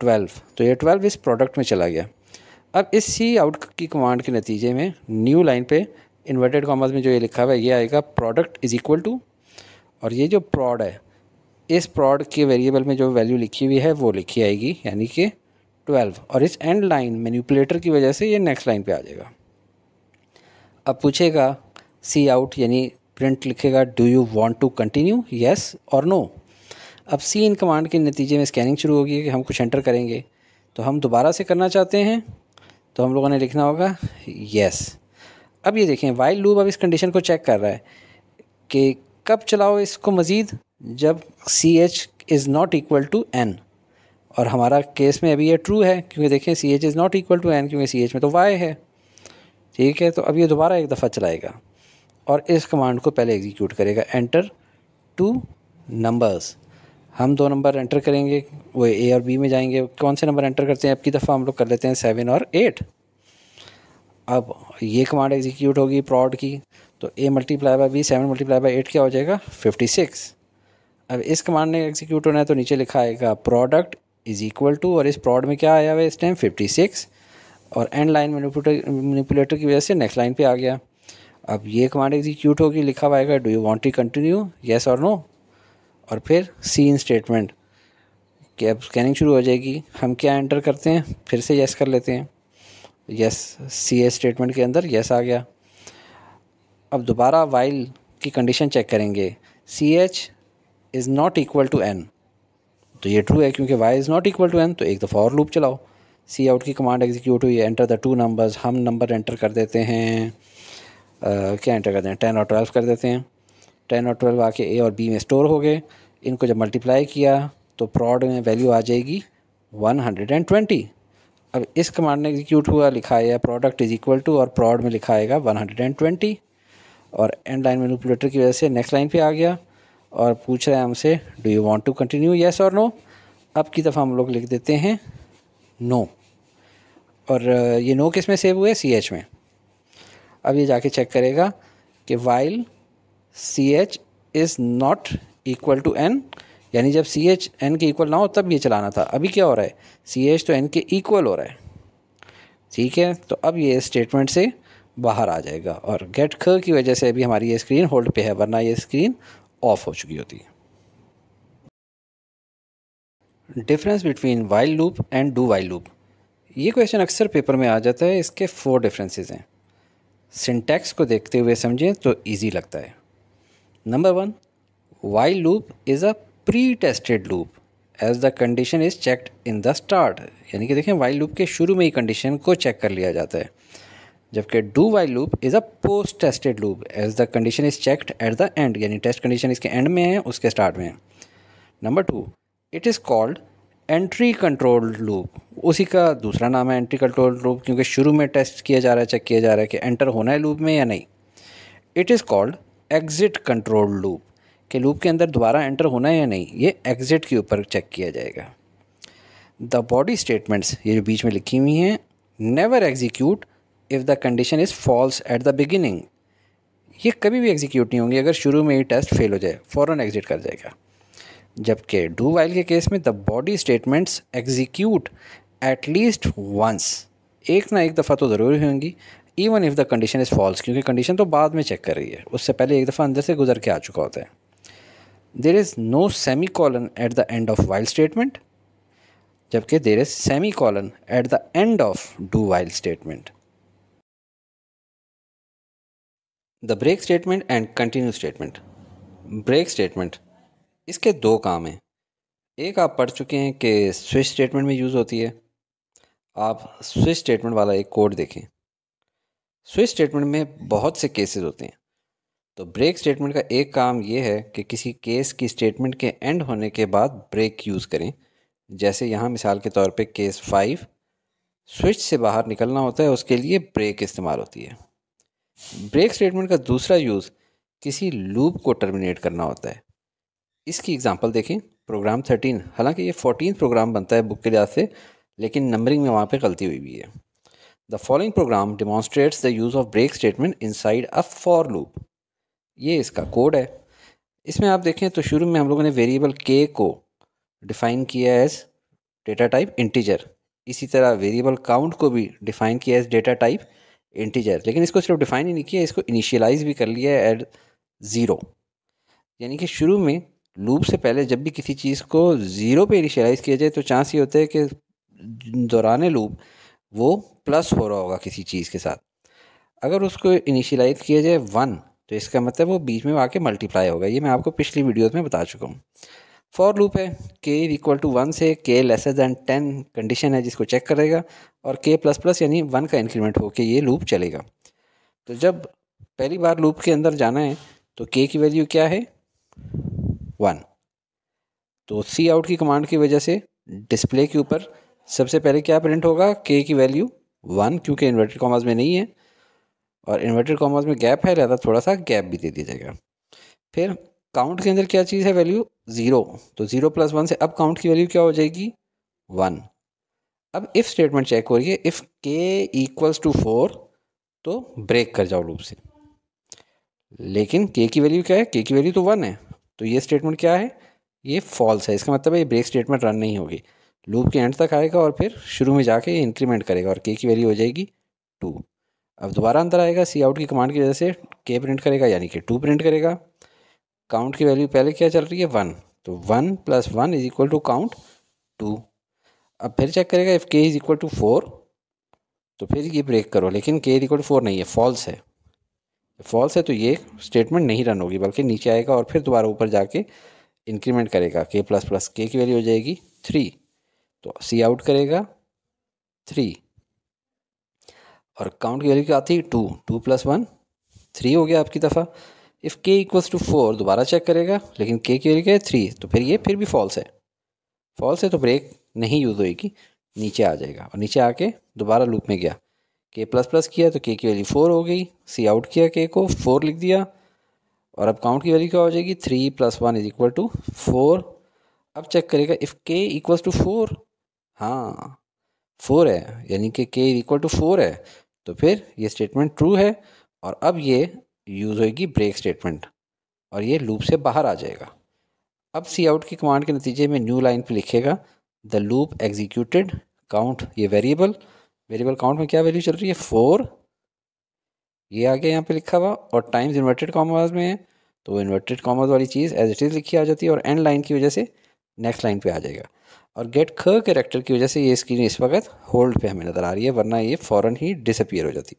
ट्वेल्व तो ये ट्वेल्व इस प्रोडक्ट में चला गया अब इस सी आउट की कमांड के नतीजे में न्यू लाइन पर इन्वर्टेड कॉमर्स में जो ये लिखा हुआ है ये आएगा प्रोडक्ट इज़ इक्वल टू और ये जो प्रॉड है इस प्रॉड के वेरिएबल में जो वैल्यू लिखी हुई है वो लिखी आएगी यानी कि ट्वेल्व और इस एंड लाइन मैन्यूपुलेटर की वजह से ये नेक्स्ट लाइन पे आ जाएगा अब पूछेगा सी आउट यानी प्रिंट लिखेगा do you want to continue yes और नो अब सी इन कमांड के नतीजे में स्कैनिंग शुरू होगी कि हम कुछ एंटर करेंगे तो हम दोबारा से करना चाहते हैं तो हम लोगों ने लिखना होगा येस अब ये देखें वाइल लूप अब इस कंडीशन को चेक कर रहा है कि कब चलाओ इसको मज़ीद जब C H is not equal to N और हमारा केस में अभी ये ट्रू है क्योंकि देखें C H is not equal to N क्योंकि सी एच में तो वाई है ठीक है तो अब ये दोबारा एक दफ़ा चलाएगा और इस कमांड को पहले एग्जीक्यूट करेगा एंटर टू नंबर्स हम दो नंबर एंटर करेंगे वो ए और बी में जाएंगे कौन से नंबर एंटर करते हैं अब की दफ़ा हम लोग कर लेते हैं सेवन और एट अब ये कमांड एग्जीक्यूट होगी प्रॉड की तो A multiply by B seven multiply by eight क्या हो जाएगा फिफ्टी सिक्स अब इस कमांड ने एग्जीक्यूट होना है तो नीचे लिखा आएगा प्रोडक्ट इज़ इक्वल टू और इस प्रॉड में क्या आया हुआ है इस टाइम फिफ्टी सिक्स और एंड लाइन मैनिपुलेटर की वजह से नेक्स्ट लाइन पे आ गया अब ये कमांड एग्जीक्यूट होगी लिखा हुआ आएगा do you want to continue yes और नो और फिर सी इन स्टेटमेंट कि अब स्कैनिंग शुरू हो जाएगी हम क्या एंटर करते हैं फिर से येस कर लेते हैं यस सी ए स्टेटमेंट के अंदर यस आ गया अब दोबारा वाइल की कंडीशन चेक करेंगे C H is not equal to N तो ये ट्रू है क्योंकि Y is not equal to N तो एक दफ़ा और लूप चलाओ सी आउट की कमांड एग्जीक्यूट हुई है एंटर द टू नंबर्स हम नंबर एंटर कर देते हैं आ, क्या एंटर कर हैं टेन और ट्वेल्व कर देते हैं टेन और ट्वेल्व आके ए और बी में स्टोर हो गए इनको जब मल्टीप्लाई किया तो प्रॉड में वैल्यू आ जाएगी वन हंड्रेड एंड ट्वेंटी अब इस कमांड ने एग्जीक्यूट हुआ लिखा है प्रोडक्ट इज इक्वल टू और प्रॉड में लिखा आएगा वन हंड्रेड एंड ट्वेंटी और एंड लाइन मैनिपुलेटर की वजह से नेक्स्ट लाइन पे आ गया और पूछ रहा है हमसे do you want to continue yes और नो अब की दफ़ा हम लोग लिख देते हैं नो no. और ये नो no किस में सेव हुए सी एच में अब ये जाके चेक करेगा कि while C H is not equal to N यानी जब सी एच एन के इक्वल ना हो तब ये चलाना था अभी क्या हो रहा है सी एच तो एन के इक्वल हो रहा है ठीक है तो अब ये स्टेटमेंट से बाहर आ जाएगा और गेट ख की वजह से अभी हमारी ये स्क्रीन होल्ड पे है वरना ये स्क्रीन ऑफ हो चुकी होती difference between while loop and do while loop ये क्वेश्चन अक्सर पेपर में आ जाता है इसके फोर डिफरेंसेस हैं सिंटैक्स को देखते हुए समझें तो इजी लगता है number one while loop is a pre tested loop as the condition is checked in the start यानी कि देखें वाइल लूप के शुरू में ही कंडीशन को चेक कर लिया जाता है जबकि do while loop is a post tested loop as the condition is checked at the end यानी टेस्ट कंडीशन इसके एंड में है उसके स्टार्ट में number two it is called entry control loop उसी का दूसरा नाम है एंट्री कंट्रोल लूप क्योंकि शुरू में टेस्ट किया जा रहा है चेक किया जा रहा है कि एंटर होना है लूप में या नहीं it is called exit control loop कि लूप के अंदर दोबारा एंटर होना है या नहीं ये एग्ज़िट के ऊपर चेक किया जाएगा द बॉडी स्टेटमेंट्स ये जो बीच में लिखी हुई हैं never execute if the condition is false at the beginning ये कभी भी एग्जीक्यूट नहीं होंगी अगर शुरू में ही टेस्ट फेल हो जाए फ़ौर एग्ज़िट कर जाएगा जबकि डू वाइल के केस में the body statements execute least once एक ना एक दफ़ा तो ज़रूरी होंगी even if the condition is false क्योंकि कंडीशन तो बाद में चेक कर रही है उससे पहले एक दफ़ा अंदर से गुजर के आ चुका होता है there is no semicolon at the end of while statement जबकि there is semicolon at the end of do while statement the break statement and continue statement break statement इसके दो काम हैं एक आप पढ़ चुके हैं कि स्विच स्टेटमेंट में यूज़ होती है आप स्विच स्टेटमेंट वाला एक कोड देखें स्विच स्टेटमेंट में बहुत से केसेस होते हैं तो ब्रेक स्टेटमेंट का एक काम ये है कि किसी केस की स्टेटमेंट के एंड होने के बाद ब्रेक यूज़ करें जैसे यहाँ मिसाल के तौर पे केस फाइव स्विच से बाहर निकलना होता है उसके लिए ब्रेक इस्तेमाल होती है ब्रेक स्टेटमेंट का दूसरा यूज़ किसी लूप को टर्मिनेट करना होता है इसकी एग्ज़ाम्पल देखें प्रोग्राम थर्टीन हालांकि ये फोर्टीन प्रोग्राम बनता है बुक के लिहाज से लेकिन नंबरिंग में वहाँ पर गलती हुई हुई है the following program demonstrates the use of break statement inside a for loop ये इसका कोड है इसमें आप देखें तो शुरू में हम लोगों ने वेरिएबल के को डिफ़ाइन किया एज डेटा टाइप इंटीजर इसी तरह वेरिएबल काउंट को भी डिफ़ाइन किया एज डेटा टाइप इंटीजर लेकिन इसको सिर्फ डिफ़ाइन ही नहीं किया इसको इनिशियलाइज भी कर लिया है एट ज़ीरो यानी कि शुरू में लूप से पहले जब भी किसी चीज़ को ज़ीरो पे इनिशियलाइज़ किया जाए तो चांस ये होता है कि दौरान लूप वो प्लस हो रहा होगा किसी चीज़ के साथ अगर उसको इनिशियलाइज किया जाए वन तो इसका मतलब वो बीच में आके मल्टीप्लाई होगा ये मैं आपको पिछली वीडियोज में बता चुका हूँ फॉर लूप है के इक्वल टू वन से के लेसर दैन टेन कंडीशन है जिसको चेक करेगा और के प्लस प्लस यानी वन का इंक्रीमेंट होकर ये लूप चलेगा तो जब पहली बार लूप के अंदर जाना है तो के की वैल्यू क्या है वन तो सी आउट की कमांड की वजह से डिस्प्ले के ऊपर सबसे पहले क्या प्रिंट होगा के की वैल्यू वन क्योंकि इन्वर्टेड कॉमर्स में नहीं है और इन्वर्टेड कॉमर्स में गैप है रहता थोड़ा सा गैप भी दे दीजिएगा फिर काउंट के अंदर क्या चीज़ है वैल्यू ज़ीरो तो ज़ीरो प्लस वन से अब काउंट की वैल्यू क्या हो जाएगी वन अब इफ़ स्टेटमेंट चेक हो रही है if K equals to four तो ब्रेक कर जाओ लूप से लेकिन के की वैल्यू क्या है के की वैल्यू तो वन है तो ये स्टेटमेंट क्या है ये फॉल्स है इसका मतलब है ये ब्रेक स्टेटमेंट रन नहीं होगी लूप के एंड तक आएगा और फिर शुरू में जाके ये इंक्रीमेंट करेगा और के की वैल्यू हो जाएगी टू अब दोबारा अंदर आएगा सी आउट की कमांड की वजह से के प्रिंट करेगा यानी कि टू प्रिंट करेगा काउंट की वैल्यू पहले क्या चल रही है वन तो one plus one is equal to count two अब फिर चेक करेगा इफ़ के इज इक्वल टू फोर तो फिर ये ब्रेक करो लेकिन के इज इक्वल टू फोर नहीं है फॉल्स है फॉल्स है तो ये स्टेटमेंट नहीं रन होगी बल्कि नीचे आएगा और फिर दोबारा ऊपर जाके इंक्रीमेंट करेगा के प्लस प्लस के की वैल्यू हो जाएगी थ्री तो सी आउट करेगा थ्री और काउंट की वैल्यू क्या आती है two two plus one three हो गया आपकी दफ़ा if K equals to four दोबारा चेक करेगा लेकिन के की वैल्यू क्या है थ्री तो फिर ये फिर भी फॉल्स है फॉल्स है तो ब्रेक नहीं यूज़ होएगी नीचे आ जाएगा और नीचे आके दोबारा लूप में गया के प्लस प्लस किया तो के की वैल्यू फोर हो गई सी आउट किया के को फोर लिख दिया और अब काउंट की वैल्यू क्या हो जाएगी three plus one is equal to four अब चेक करेगा if K equals to four हाँ फोर है यानी कि के इक्वल टू फोर है तो फिर ये स्टेटमेंट ट्रू है और अब ये यूज़ होएगी ब्रेक स्टेटमेंट और ये लूप से बाहर आ जाएगा अब सी आउट की कमांड के नतीजे में न्यू लाइन पे लिखेगा द लूप एग्जीक्यूटेड काउंट ये वेरिएबल वेरिएबल काउंट में क्या वैल्यू चल रही है फोर ये आगे यहाँ पे लिखा हुआ और टाइम्स इन्वर्टेड कॉमर्स में है तो इन्वर्टेड कॉमर्स वाली चीज़ एज इट इज़ लिखी आ जाती है और एंड लाइन की वजह से नेक्स्ट लाइन पे आ जाएगा और गेट ख कैरेक्टर की वजह से ये स्क्रीन इस वक्त होल्ड पे हमें नज़र आ रही है वरना ये फ़ौर ही डिसअपियर हो जाती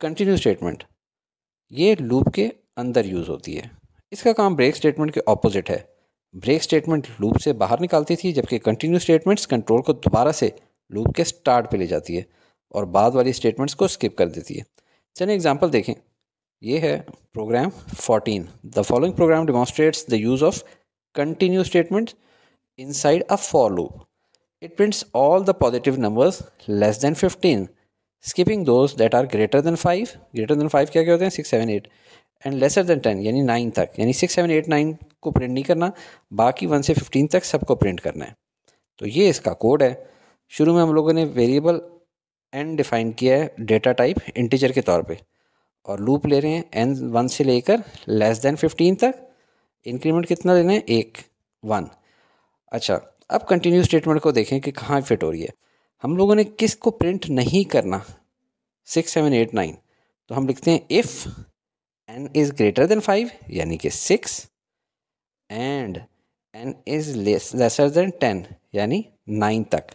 कंटिन्यू स्टेटमेंट ये लूप के अंदर यूज़ होती है इसका काम ब्रेक स्टेटमेंट के ऑपोजिट है ब्रेक स्टेटमेंट लूप से बाहर निकालती थी जबकि कंटिन्यू स्टेटमेंट्स कंट्रोल को दोबारा से लूप के स्टार्ट पे ले जाती है और बाद वाली स्टेटमेंट्स को स्किप कर देती है चलिए एग्जांपल देखें ये है program 14 the following program demonstrates the use of continue statements inside a for loop. It prints all the positive numbers less than 15, skipping those that are greater than 5, greater than 5 क्या क्या होते हैं 6, 7, 8 and lesser then 10 यानी 9 तक यानी 6, 7, 8, 9 को print नहीं करना बाकी 1 से 15 तक सबको प्रिंट करना है तो ये इसका कोड है शुरू में हम लोगों ने वेरिएबल एन डिफाइन किया है डेटा टाइप इंटीजर के तौर पे और लूप ले रहे हैं एन वन से लेकर लेस देन फिफ्टीन तक इंक्रीमेंट कितना लेना है एक वन अच्छा अब कंटिन्यू स्टेटमेंट को देखें कि कहाँ फिट हो रही है हम लोगों ने किस को प्रिंट नहीं करना सिक्स सेवन एट नाइन तो हम लिखते हैं if N is greater than five यानी कि six and N is lesser than ten यानी नाइन तक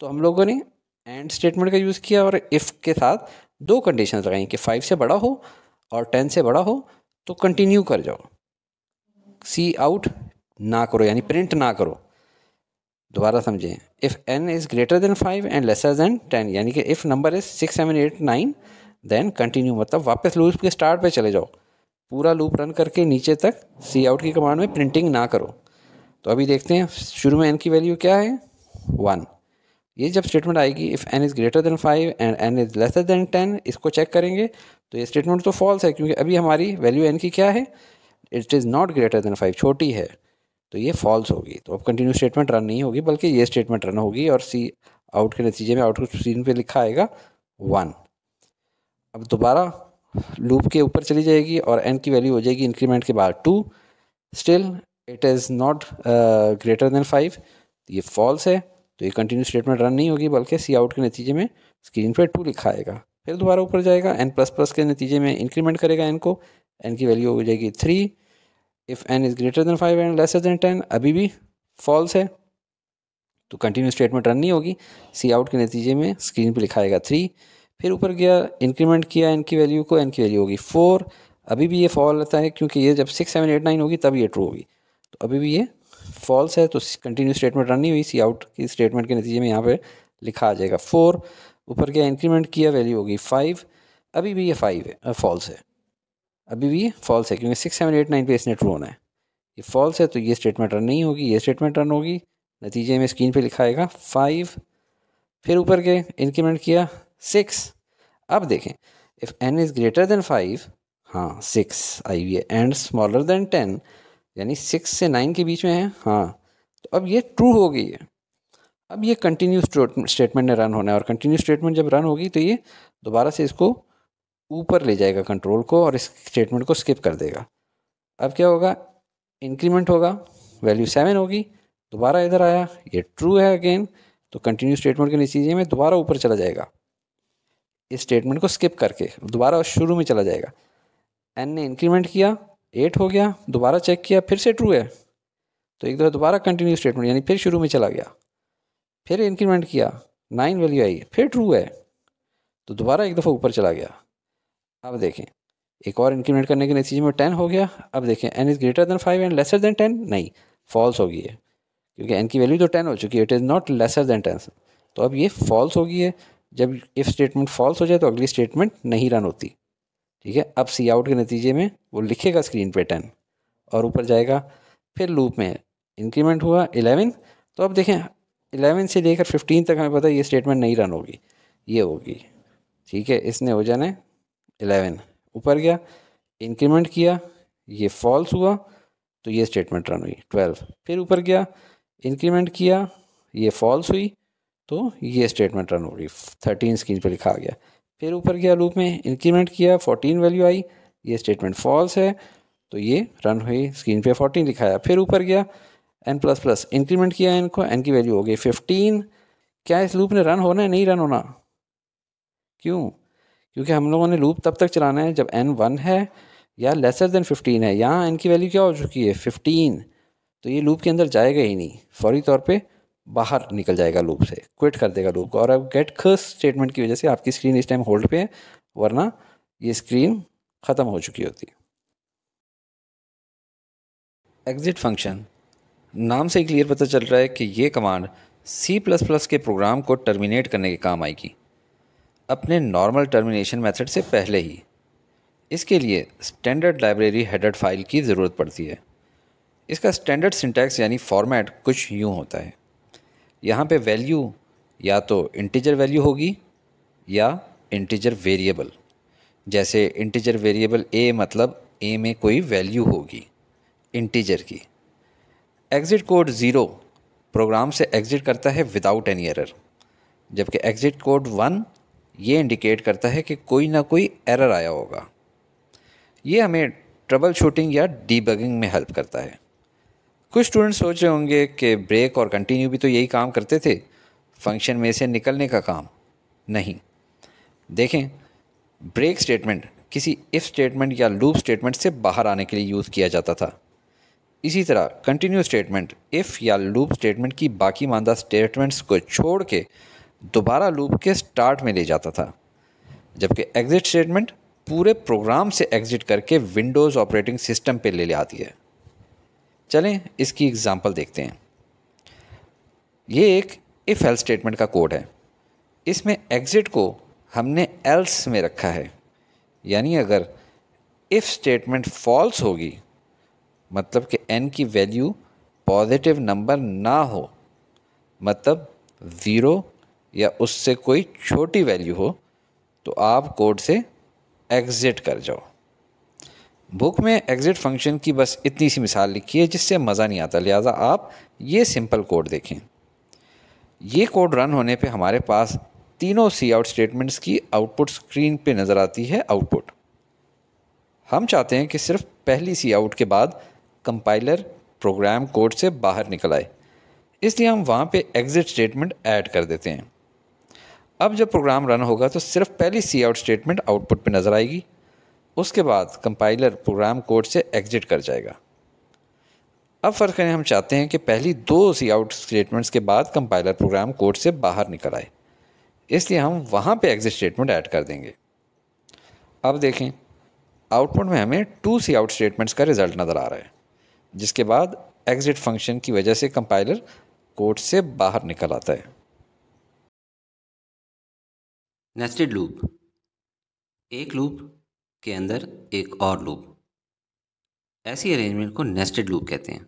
तो हम लोगों ने एंड स्टेटमेंट का यूज़ किया और इफ़ के साथ दो कंडीशन लगाई कि फाइव से बड़ा हो और टेन से बड़ा हो तो कंटिन्यू कर जाओ सी आउट ना करो यानी प्रिंट ना करो दोबारा समझें if N is greater than five and lesser than ten यानी कि if number is six seven eight nine then continue मतलब वापस लूप के स्टार्ट पे चले जाओ पूरा लूप रन करके नीचे तक सी आउट की कमांड में प्रिंटिंग ना करो तो अभी देखते हैं शुरू में एन की वैल्यू क्या है वन ये जब स्टेटमेंट आएगी if N is greater than five and N is lesser than ten इसको चेक करेंगे तो ये स्टेटमेंट तो फॉल्स है क्योंकि अभी हमारी वैल्यू एन की क्या है it is not greater than five छोटी है तो ये फॉल्स होगी तो अब कंटिन्यू स्टेटमेंट रन नहीं होगी बल्कि ये स्टेटमेंट रन होगी और सी आउट के नतीजे में आउटपुट स्क्रीन पे लिखा आएगा वन अब दोबारा लूप के ऊपर चली जाएगी और एन की वैल्यू हो जाएगी इंक्रीमेंट के बाद two still it is not greater than five ये फॉल्स है तो ये कंटिन्यू स्टेटमेंट रन नहीं होगी बल्कि सी आउट के नतीजे में स्क्रीन पर टू लिखा आएगा फिर दोबारा ऊपर जाएगा एन प्लस प्लस के नतीजे में इंक्रीमेंट करेगा एन को एन की वैल्यू हो जाएगी three if N is greater than five and lesser than ten अभी भी फॉल्स है तो कंटिन्यू स्टेटमेंट रन नहीं होगी सी आउट के नतीजे में स्क्रीन पर लिखाएगा थ्री फिर ऊपर गया इंक्रीमेंट किया एन की वैल्यू को एन की वैल्यू होगी फोर अभी भी ये फॉल रहता है क्योंकि ये जब सिक्स सेवन एट नाइन होगी तब ये ट्रू होगी तो अभी भी ये फॉल्स है तो कंटिन्यू स्टेटमेंट रन नहीं हुई सी आउट की स्टेटमेंट के नतीजे में यहाँ पर लिखा आ जाएगा फोर ऊपर गया इंक्रीमेंट किया वैल्यू होगी फाइव अभी भी ये फाइव है फॉल्स है अभी भी ये फॉल्स है क्योंकि सिक्स सेवन एट नाइन पे इसने ट्रू होना है ये फॉल्स है तो ये स्टेटमेंट रन नहीं होगी ये स्टेटमेंट रन होगी नतीजे में स्क्रीन पे लिखा आएगा फाइव फिर ऊपर के इंक्रीमेंट किया सिक्स अब देखें if N is greater than five हाँ सिक्स आई वी है एंड स्मॉलर देन टेन यानी सिक्स से नाइन के बीच में है हाँ तो अब ये ट्रू हो गई है अब ये कंटिन्यू स्टेटमेंट ने रन होना है और कंटिन्यू स्टेटमेंट जब रन होगी तो ये दोबारा से इसको ऊपर ले जाएगा कंट्रोल को और इस स्टेटमेंट को स्किप कर देगा अब क्या होगा इंक्रीमेंट होगा वैल्यू सेवन होगी दोबारा इधर आया ये ट्रू है अगेन तो कंटिन्यू स्टेटमेंट के नतीजे में दोबारा ऊपर चला जाएगा इस स्टेटमेंट को स्किप करके दोबारा शुरू में चला जाएगा एन ने इंक्रीमेंट किया एट हो गया दोबारा चेक किया फिर से ट्रू है तो एक दफ़ा दोबारा कंटिन्यू स्टेटमेंट यानी फिर शुरू में चला गया फिर इंक्रीमेंट किया नाइन वैल्यू आई फिर ट्रू है तो दोबारा एक दफ़ा ऊपर चला गया अब देखें एक और इंक्रीमेंट करने के नतीजे में टेन हो गया अब देखें N is greater than five and lesser than ten नहीं फॉल्स होगी है क्योंकि एन की वैल्यू तो टेन हो चुकी है it is not lesser than ten तो अब ये फॉल्स होगी है जब इफ़ स्टेटमेंट फॉल्स हो जाए तो अगली स्टेटमेंट नहीं रन होती ठीक है अब सी आउट के नतीजे में वो लिखेगा स्क्रीन पे टेन और ऊपर जाएगा फिर लूप में इंक्रीमेंट हुआ इलेवन तो अब देखें इलेवन से लेकर फिफ्टीन तक हमें पता है ये स्टेटमेंट नहीं रन होगी ये होगी ठीक है इसने हो जाना है इलेवन ऊपर गया इंक्रीमेंट किया ये फॉल्स हुआ तो ये स्टेटमेंट रन हुई ट्वेल्व फिर ऊपर गया इंक्रीमेंट किया ये फॉल्स हुई तो ये स्टेटमेंट रन हो रही थर्टीन स्क्रीन पर लिखा गया फिर ऊपर गया लूप में इंक्रीमेंट किया फोर्टीन वैल्यू आई ये स्टेटमेंट फॉल्स है तो ये रन हुई स्क्रीन पे फोर्टीन लिखाया फिर ऊपर गया एन प्लस प्लस इंक्रीमेंट किया इनको एन की वैल्यू हो गई फिफ्टीन क्या इस लूप ने रन होना है नहीं रन होना क्यों क्योंकि हम लोगों ने लूप तब तक चलाना है जब एन वन है या लेसर देन फिफ्टीन है यहाँ एन की वैल्यू क्या हो चुकी है फिफ्टीन तो ये लूप के अंदर जाएगा ही नहीं फौरी तौर पर बाहर निकल जाएगा लूप से क्विट कर देगा लूप को और अब गेट खर्स स्टेटमेंट की वजह से आपकी स्क्रीन इस टाइम होल्ड पे है वरना ये स्क्रीन ख़त्म हो चुकी होती एग्ज़िट फंक्शन नाम से क्लियर पता चल रहा है कि ये कमांड सी प्लस प्लस के प्रोग्राम को टर्मिनेट करने के काम आएगी अपने नॉर्मल टर्मिनेशन मेथड से पहले ही इसके लिए स्टैंडर्ड लाइब्रेरी हेडर फाइल की ज़रूरत पड़ती है इसका स्टैंडर्ड सिंटैक्स यानी फॉर्मेट कुछ यूँ होता है यहाँ पे वैल्यू या तो इंटीजर वैल्यू होगी या इंटीजर वेरिएबल जैसे इंटीजर वेरिएबल ए मतलब ए में कोई वैल्यू होगी इंटीजर की एग्ज़िट कोड ज़ीरो प्रोग्राम से एग्ज़िट करता है विदाउट एनी एरर जबकि एग्ज़िट कोड वन ये इंडिकेट करता है कि कोई ना कोई एरर आया होगा ये हमें ट्रबल शूटिंग या डीबगिंग में हेल्प करता है कुछ स्टूडेंट सोच रहे होंगे कि ब्रेक और कंटिन्यू भी तो यही काम करते थे फंक्शन में से निकलने का काम नहीं देखें ब्रेक स्टेटमेंट किसी इफ़ स्टेटमेंट या लूप स्टेटमेंट से बाहर आने के लिए यूज़ किया जाता था इसी तरह कंटिन्यू स्टेटमेंट इफ़ या लूप स्टेटमेंट की बाकी मानदा स्टेटमेंट्स को छोड़ के दोबारा लूप के स्टार्ट में ले जाता था जबकि एग्ज़िट स्टेटमेंट पूरे प्रोग्राम से एग्ज़िट करके विंडोज़ ऑपरेटिंग सिस्टम पे ले ले आती है चलें इसकी एग्ज़ाम्पल देखते हैं ये एक इफ़ एल स्टेटमेंट का कोड है इसमें एग्ज़िट को हमने एल्स में रखा है यानी अगर इफ़ स्टेटमेंट फॉल्स होगी मतलब कि एन की वैल्यू पॉजिटिव नंबर ना हो मतलब ज़ीरो या उससे कोई छोटी वैल्यू हो तो आप कोड से एग्ज़िट कर जाओ बुक में एग्ज़िट फंक्शन की बस इतनी सी मिसाल लिखी है जिससे मज़ा नहीं आता लिहाजा आप ये सिंपल कोड देखें ये कोड रन होने पे हमारे पास तीनों सी आउट स्टेटमेंट्स की आउटपुट स्क्रीन पे नज़र आती है आउटपुट हम चाहते हैं कि सिर्फ पहली सी आउट के बाद कंपाइलर प्रोग्राम कोड से बाहर निकल आए इसलिए हम वहाँ पे एग्ज़िट स्टेटमेंट ऐड कर देते हैं अब जब प्रोग्राम रन होगा तो सिर्फ पहली सी आउट स्टेटमेंट आउटपुट पर नज़र आएगी उसके बाद कंपाइलर प्रोग्राम कोड से एग्जिट कर जाएगा अब फ़र्क करें हम चाहते हैं कि पहली दो सी आउट स्टेटमेंट्स के बाद कंपाइलर प्रोग्राम कोड से बाहर निकल आए इसलिए हम वहाँ पे एग्जिट स्टेटमेंट ऐड कर देंगे अब देखें आउटपुट में हमें टू सी आउट स्टेटमेंट्स का रिजल्ट नज़र आ रहा है जिसके बाद एग्ज़िट फंक्शन की वजह से कंपाइलर कोड से बाहर निकल आता है नेस्टेड लूप एक लूप के अंदर एक और लूप ऐसी अरेंजमेंट को नेस्टेड लूप कहते हैं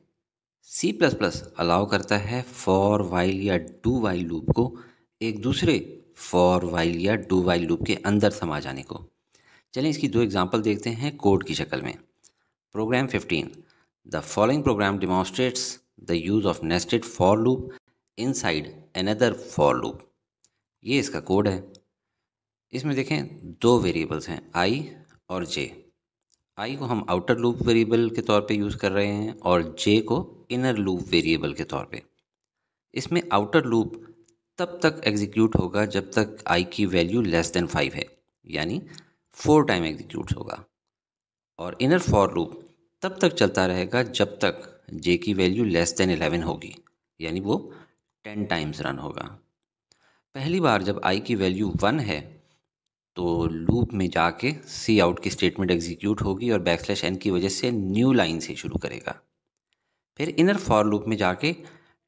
सी प्लस प्लस अलाउ करता है फॉर वाइल या डू वाइल लूप को एक दूसरे फॉर वाइल या डू वाइल लूप के अंदर समा जाने को चलिए इसकी दो एग्जांपल देखते हैं कोड की शक्ल में program 15 the following program demonstrates the use of nested for loop inside another for loop ये इसका कोड है इसमें देखें दो वेरिएबल्स हैं आई और जे आई को हम आउटर लूप वेरिएबल के तौर पे यूज़ कर रहे हैं और जे को इनर लूप वेरिएबल के तौर पे इसमें आउटर लूप तब तक एग्जीक्यूट होगा जब तक आई की वैल्यू लेस देन फाइव है यानी फोर टाइम एग्जीक्यूट होगा और इनर फॉर लूप तब तक चलता रहेगा जब तक जे की वैल्यू लेस देन एलेवन होगी यानी वो टेन टाइम्स रन होगा पहली बार जब आई की वैल्यू वन है तो लूप में जाके सी आउट की स्टेटमेंट एग्जीक्यूट होगी और बैक स्लैश एन की वजह से न्यू लाइन से शुरू करेगा फिर इनर फॉर लूप में जाके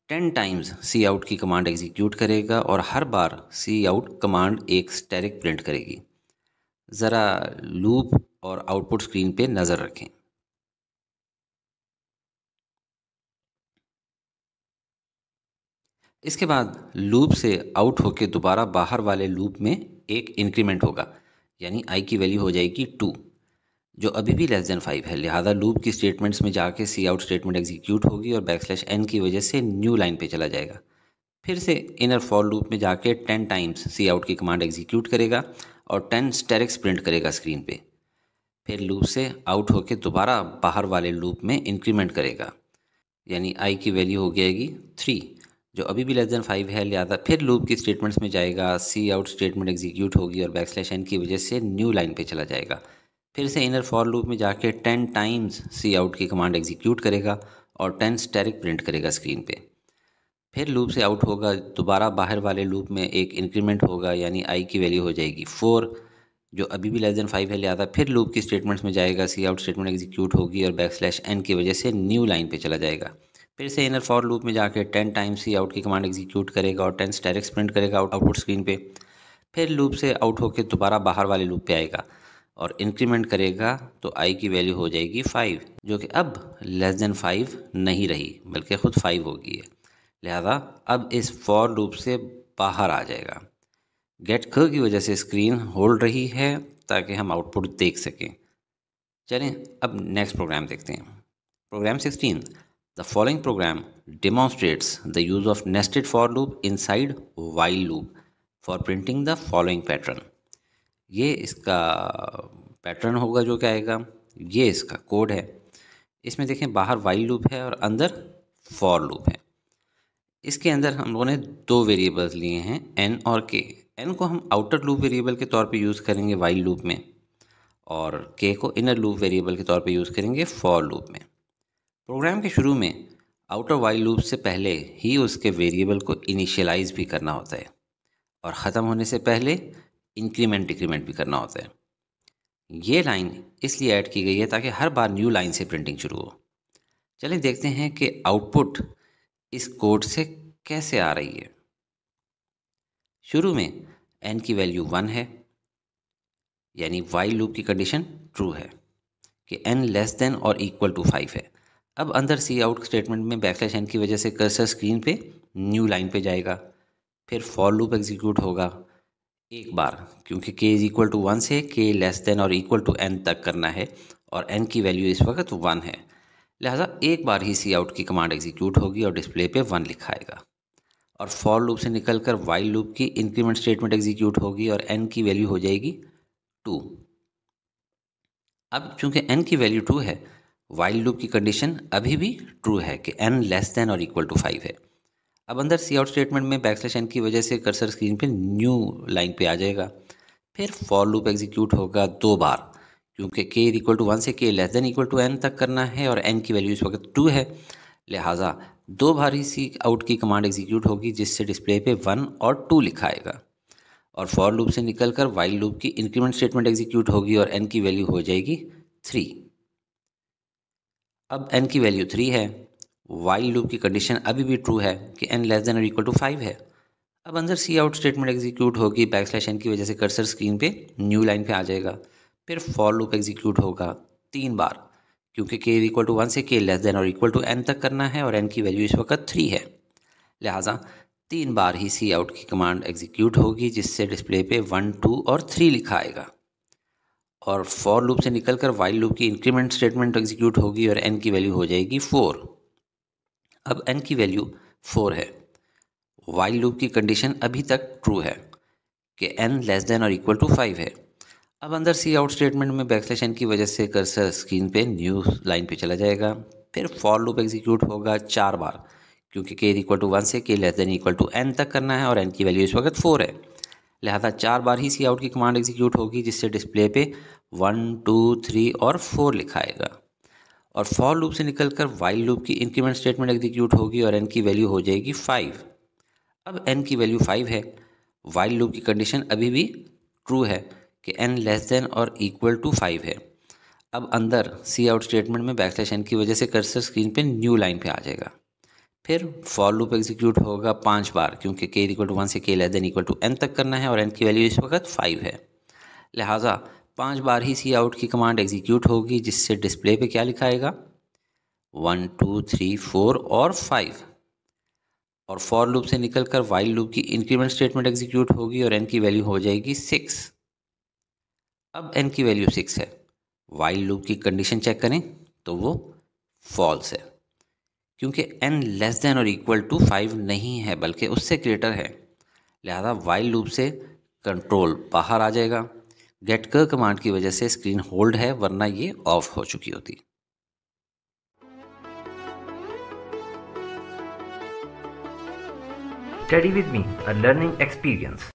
टेन टाइम्स सी आउट की कमांड एग्जीक्यूट करेगा और हर बार सी आउट कमांड एक स्टेरिक प्रिंट करेगी ज़रा लूप और आउटपुट स्क्रीन पे नज़र रखें इसके बाद लूप से आउट होकर दोबारा बाहर वाले लूप में एक इंक्रीमेंट होगा यानी आई की वैल्यू हो जाएगी टू जो अभी भी लेस देन फाइव है लिहाजा लूप की स्टेटमेंट्स में जाके सी आउट स्टेटमेंट एग्जीक्यूट होगी और बैक स्लैश एन की वजह से न्यू लाइन पे चला जाएगा फिर से इनर फॉर लूप में जाके टेन टाइम्स सी आउट की कमांड एग्जीक्यूट करेगा और टेन स्टेरिक्स प्रिंट करेगा स्क्रीन पे फिर लूप से आउट होकर दोबारा बाहर वाले लूप में इंक्रीमेंट करेगा यानी आई की वैल्यू हो जाएगी थ्री जो अभी भी लेस देन फाइव है लिहाजा फिर लूप की स्टेटमेंट्स में जाएगा सी आउट स्टेटमेंट एग्जीक्यूट होगी और बैक स्लैश एन की वजह से न्यू लाइन पे चला जाएगा फिर से इनर फॉर लूप में जाके टेन टाइम्स सी आउट की कमांड एग्जीक्यूट करेगा और टेन स्टेरिक प्रिंट करेगा स्क्रीन पे फिर लूप से आउट होगा दोबारा बाहर वाले लूप में एक इंक्रीमेंट होगा यानी आई की वैल्यू हो जाएगी फोर जो अभी भी लेस देन फाइव है लिहाजा फिर लूप की स्टेटमेंट्स में जाएगा सी आउट स्टेटमेंट एग्जीक्यूट होगी और बैक स्लैश एन की वजह से न्यू लाइन पे चला जाएगा फिर से इनर फॉर लूप में जाके टेन टाइम्स ही आउट की कमांड एग्जीक्यूट करेगा और टेन डायरेक्ट प्रिंट करेगा आउट आउटपुट स्क्रीन पे फिर लूप से आउट होकर दोबारा बाहर वाले लूप पे आएगा और इंक्रीमेंट करेगा तो आई की वैल्यू हो जाएगी फाइव जो कि अब लेस देन फाइव नहीं रही बल्कि ख़ुद फाइव होगी है लिहाजा अब इस फॉर लूप से बाहर आ जाएगा गेट ख की वजह से स्क्रीन होल्ड रही है ताकि हम आउटपुट देख सकें चलें अब नेक्स्ट प्रोग्राम देखते हैं program sixteen The following program demonstrates the use of nested for loop inside while loop for printing the following pattern. ये इसका pattern होगा जो क्या आएगा ये इसका code है इसमें देखें बाहर while loop है और अंदर for loop है इसके अंदर हम लोगों ने दो variables लिए हैं n और k. n को हम outer loop variable के तौर पे use करेंगे while loop में और k को inner loop variable के तौर पे use करेंगे for loop में प्रोग्राम के शुरू में आउटर वाइल लूप से पहले ही उसके वेरिएबल को इनिशियलाइज भी करना होता है और ख़त्म होने से पहले इंक्रीमेंट डिक्रीमेंट भी करना होता है ये लाइन इसलिए ऐड की गई है ताकि हर बार न्यू लाइन से प्रिंटिंग शुरू हो चलिए देखते हैं कि आउटपुट इस कोड से कैसे आ रही है शुरू में एन की वैल्यू वन है यानी वाइल लूप की कंडीशन ट्रू है कि एन लेस देन और इक्वल टू फाइव है अब अंदर सी आउट स्टेटमेंट में बैकस्लैश एन की वजह से कर्सर स्क्रीन पे न्यू लाइन पे जाएगा फिर फॉर लूप एग्जीक्यूट होगा एक बार क्योंकि के इज़ इक्वल टू वन से के लेस देन और इक्वल टू एन तक करना है और एन की वैल्यू इस वक्त वन है लिहाजा एक बार ही सी आउट की कमांड एग्जीक्यूट होगी और डिस्प्ले पे वन लिखाएगा और फॉर लूप से निकल कर वाइल लूप की इंक्रीमेंट स्टेटमेंट एग्जीक्यूट होगी और एन की वैल्यू हो जाएगी टू अब चूंकि एन की वैल्यू टू है वाइल्ड लूप की कंडीशन अभी भी ट्रू है कि एन लेस देन और इक्वल टू फाइव है अब अंदर सी आउट स्टेटमेंट में बैकस्लैश एन की वजह से कर्सर स्क्रीन पे न्यू लाइन पे आ जाएगा फिर फॉर लूप एग्जीक्यूट होगा दो बार क्योंकि के इक्वल टू वन से के less than equal to N तक करना है और एन की वैल्यू इस वक्त टू है लिहाजा दो बार ही सी आउट की कमांड एग्जीक्यूट होगी जिससे डिस्प्ले पे वन और टू लिखा आएगा और फॉर लूप से निकलकर वाइल्ड लूप की इंक्रीमेंट स्टेटमेंट एग्जीक्यूट होगी और एन की वैल्यू हो जाएगी थ्री अब एन की वैल्यू थ्री है वाइल लूप की कंडीशन अभी भी ट्रू है कि एन लेस देन और इक्वल टू फाइव है अब अंदर सी आउट स्टेटमेंट एग्जीक्यूट होगी बैक स्लैश एन की वजह से कर्सर स्क्रीन पे न्यू लाइन पे आ जाएगा फिर फॉर लूप एग्जीक्यूट होगा तीन बार क्योंकि के इक्वल टू वन से के लेस देन और इक्वल टू एन तक करना है और एन की वैल्यू इस वक्त थ्री है लिहाजा तीन बार ही सी आउट की कमांड एग्जीक्यूट होगी जिससे डिस्प्ले पे वन टू और थ्री लिखा आएगा और फॉर लूप से निकलकर वाइल लूप की इंक्रीमेंट स्टेटमेंट एग्जीक्यूट होगी और एन की वैल्यू हो जाएगी फोर अब एन की वैल्यू फोर है वाइल लूप की कंडीशन अभी तक ट्रू है कि एन लेस देन और इक्वल टू फाइव है अब अंदर सी आउट स्टेटमेंट में बैकस्लैश एन की वजह से कर्सर स्क्रीन पे न्यू लाइन पे चला जाएगा फिर फॉर लूप एग्जीक्यूट होगा चार बार क्योंकि के इक्वल टू वन से के less than equal to N तक करना है और एन की वैल्यू इस वक्त फोर है लिहाजा चार बार ही सी आउट की कमांड एग्जीक्यूट होगी जिससे डिस्प्ले पे वन टू थ्री और फोर लिखाएगा और फॉर लूप से निकलकर वाइल लूप की इंक्रीमेंट स्टेटमेंट एग्जीक्यूट होगी और एन की वैल्यू हो जाएगी फाइव अब एन की वैल्यू फाइव है वाइल लूप की कंडीशन अभी भी ट्रू है कि एन लेस देन और इक्वल टू फाइव है अब अंदर सी आउट स्टेटमेंट में बैकस्लैश एन की वजह से कर्सर स्क्रीन पे न्यू लाइन पे आ जाएगा फिर फॉर लूप एग्जीक्यूट होगा पाँच बार क्योंकि के इक्वल टू वन से के less than equal to N तक करना है और एन की वैल्यू इस वक्त फाइव है लिहाजा पाँच बार ही सी आउट की कमांड एग्जीक्यूट होगी जिससे डिस्प्ले पे क्या लिखाएगा वन टू थ्री फोर और फाइव और फॉर लूप से निकल कर वाइल लूप की इंक्रीमेंट स्टेटमेंट एग्जीक्यूट होगी और एन की वैल्यू हो जाएगी सिक्स अब एन की वैल्यू सिक्स है वाइल लूप की कंडीशन चेक करें तो वो फॉल्स है क्योंकि एन लेस देन और इक्वल टू फाइव नहीं है बल्कि उससे ग्रेटर है लिहाजा वाइल लूप से कंट्रोल बाहर आ जाएगा गेट कर कमांड की वजह से स्क्रीन होल्ड है वरना ये ऑफ हो चुकी होती study with me a learning experience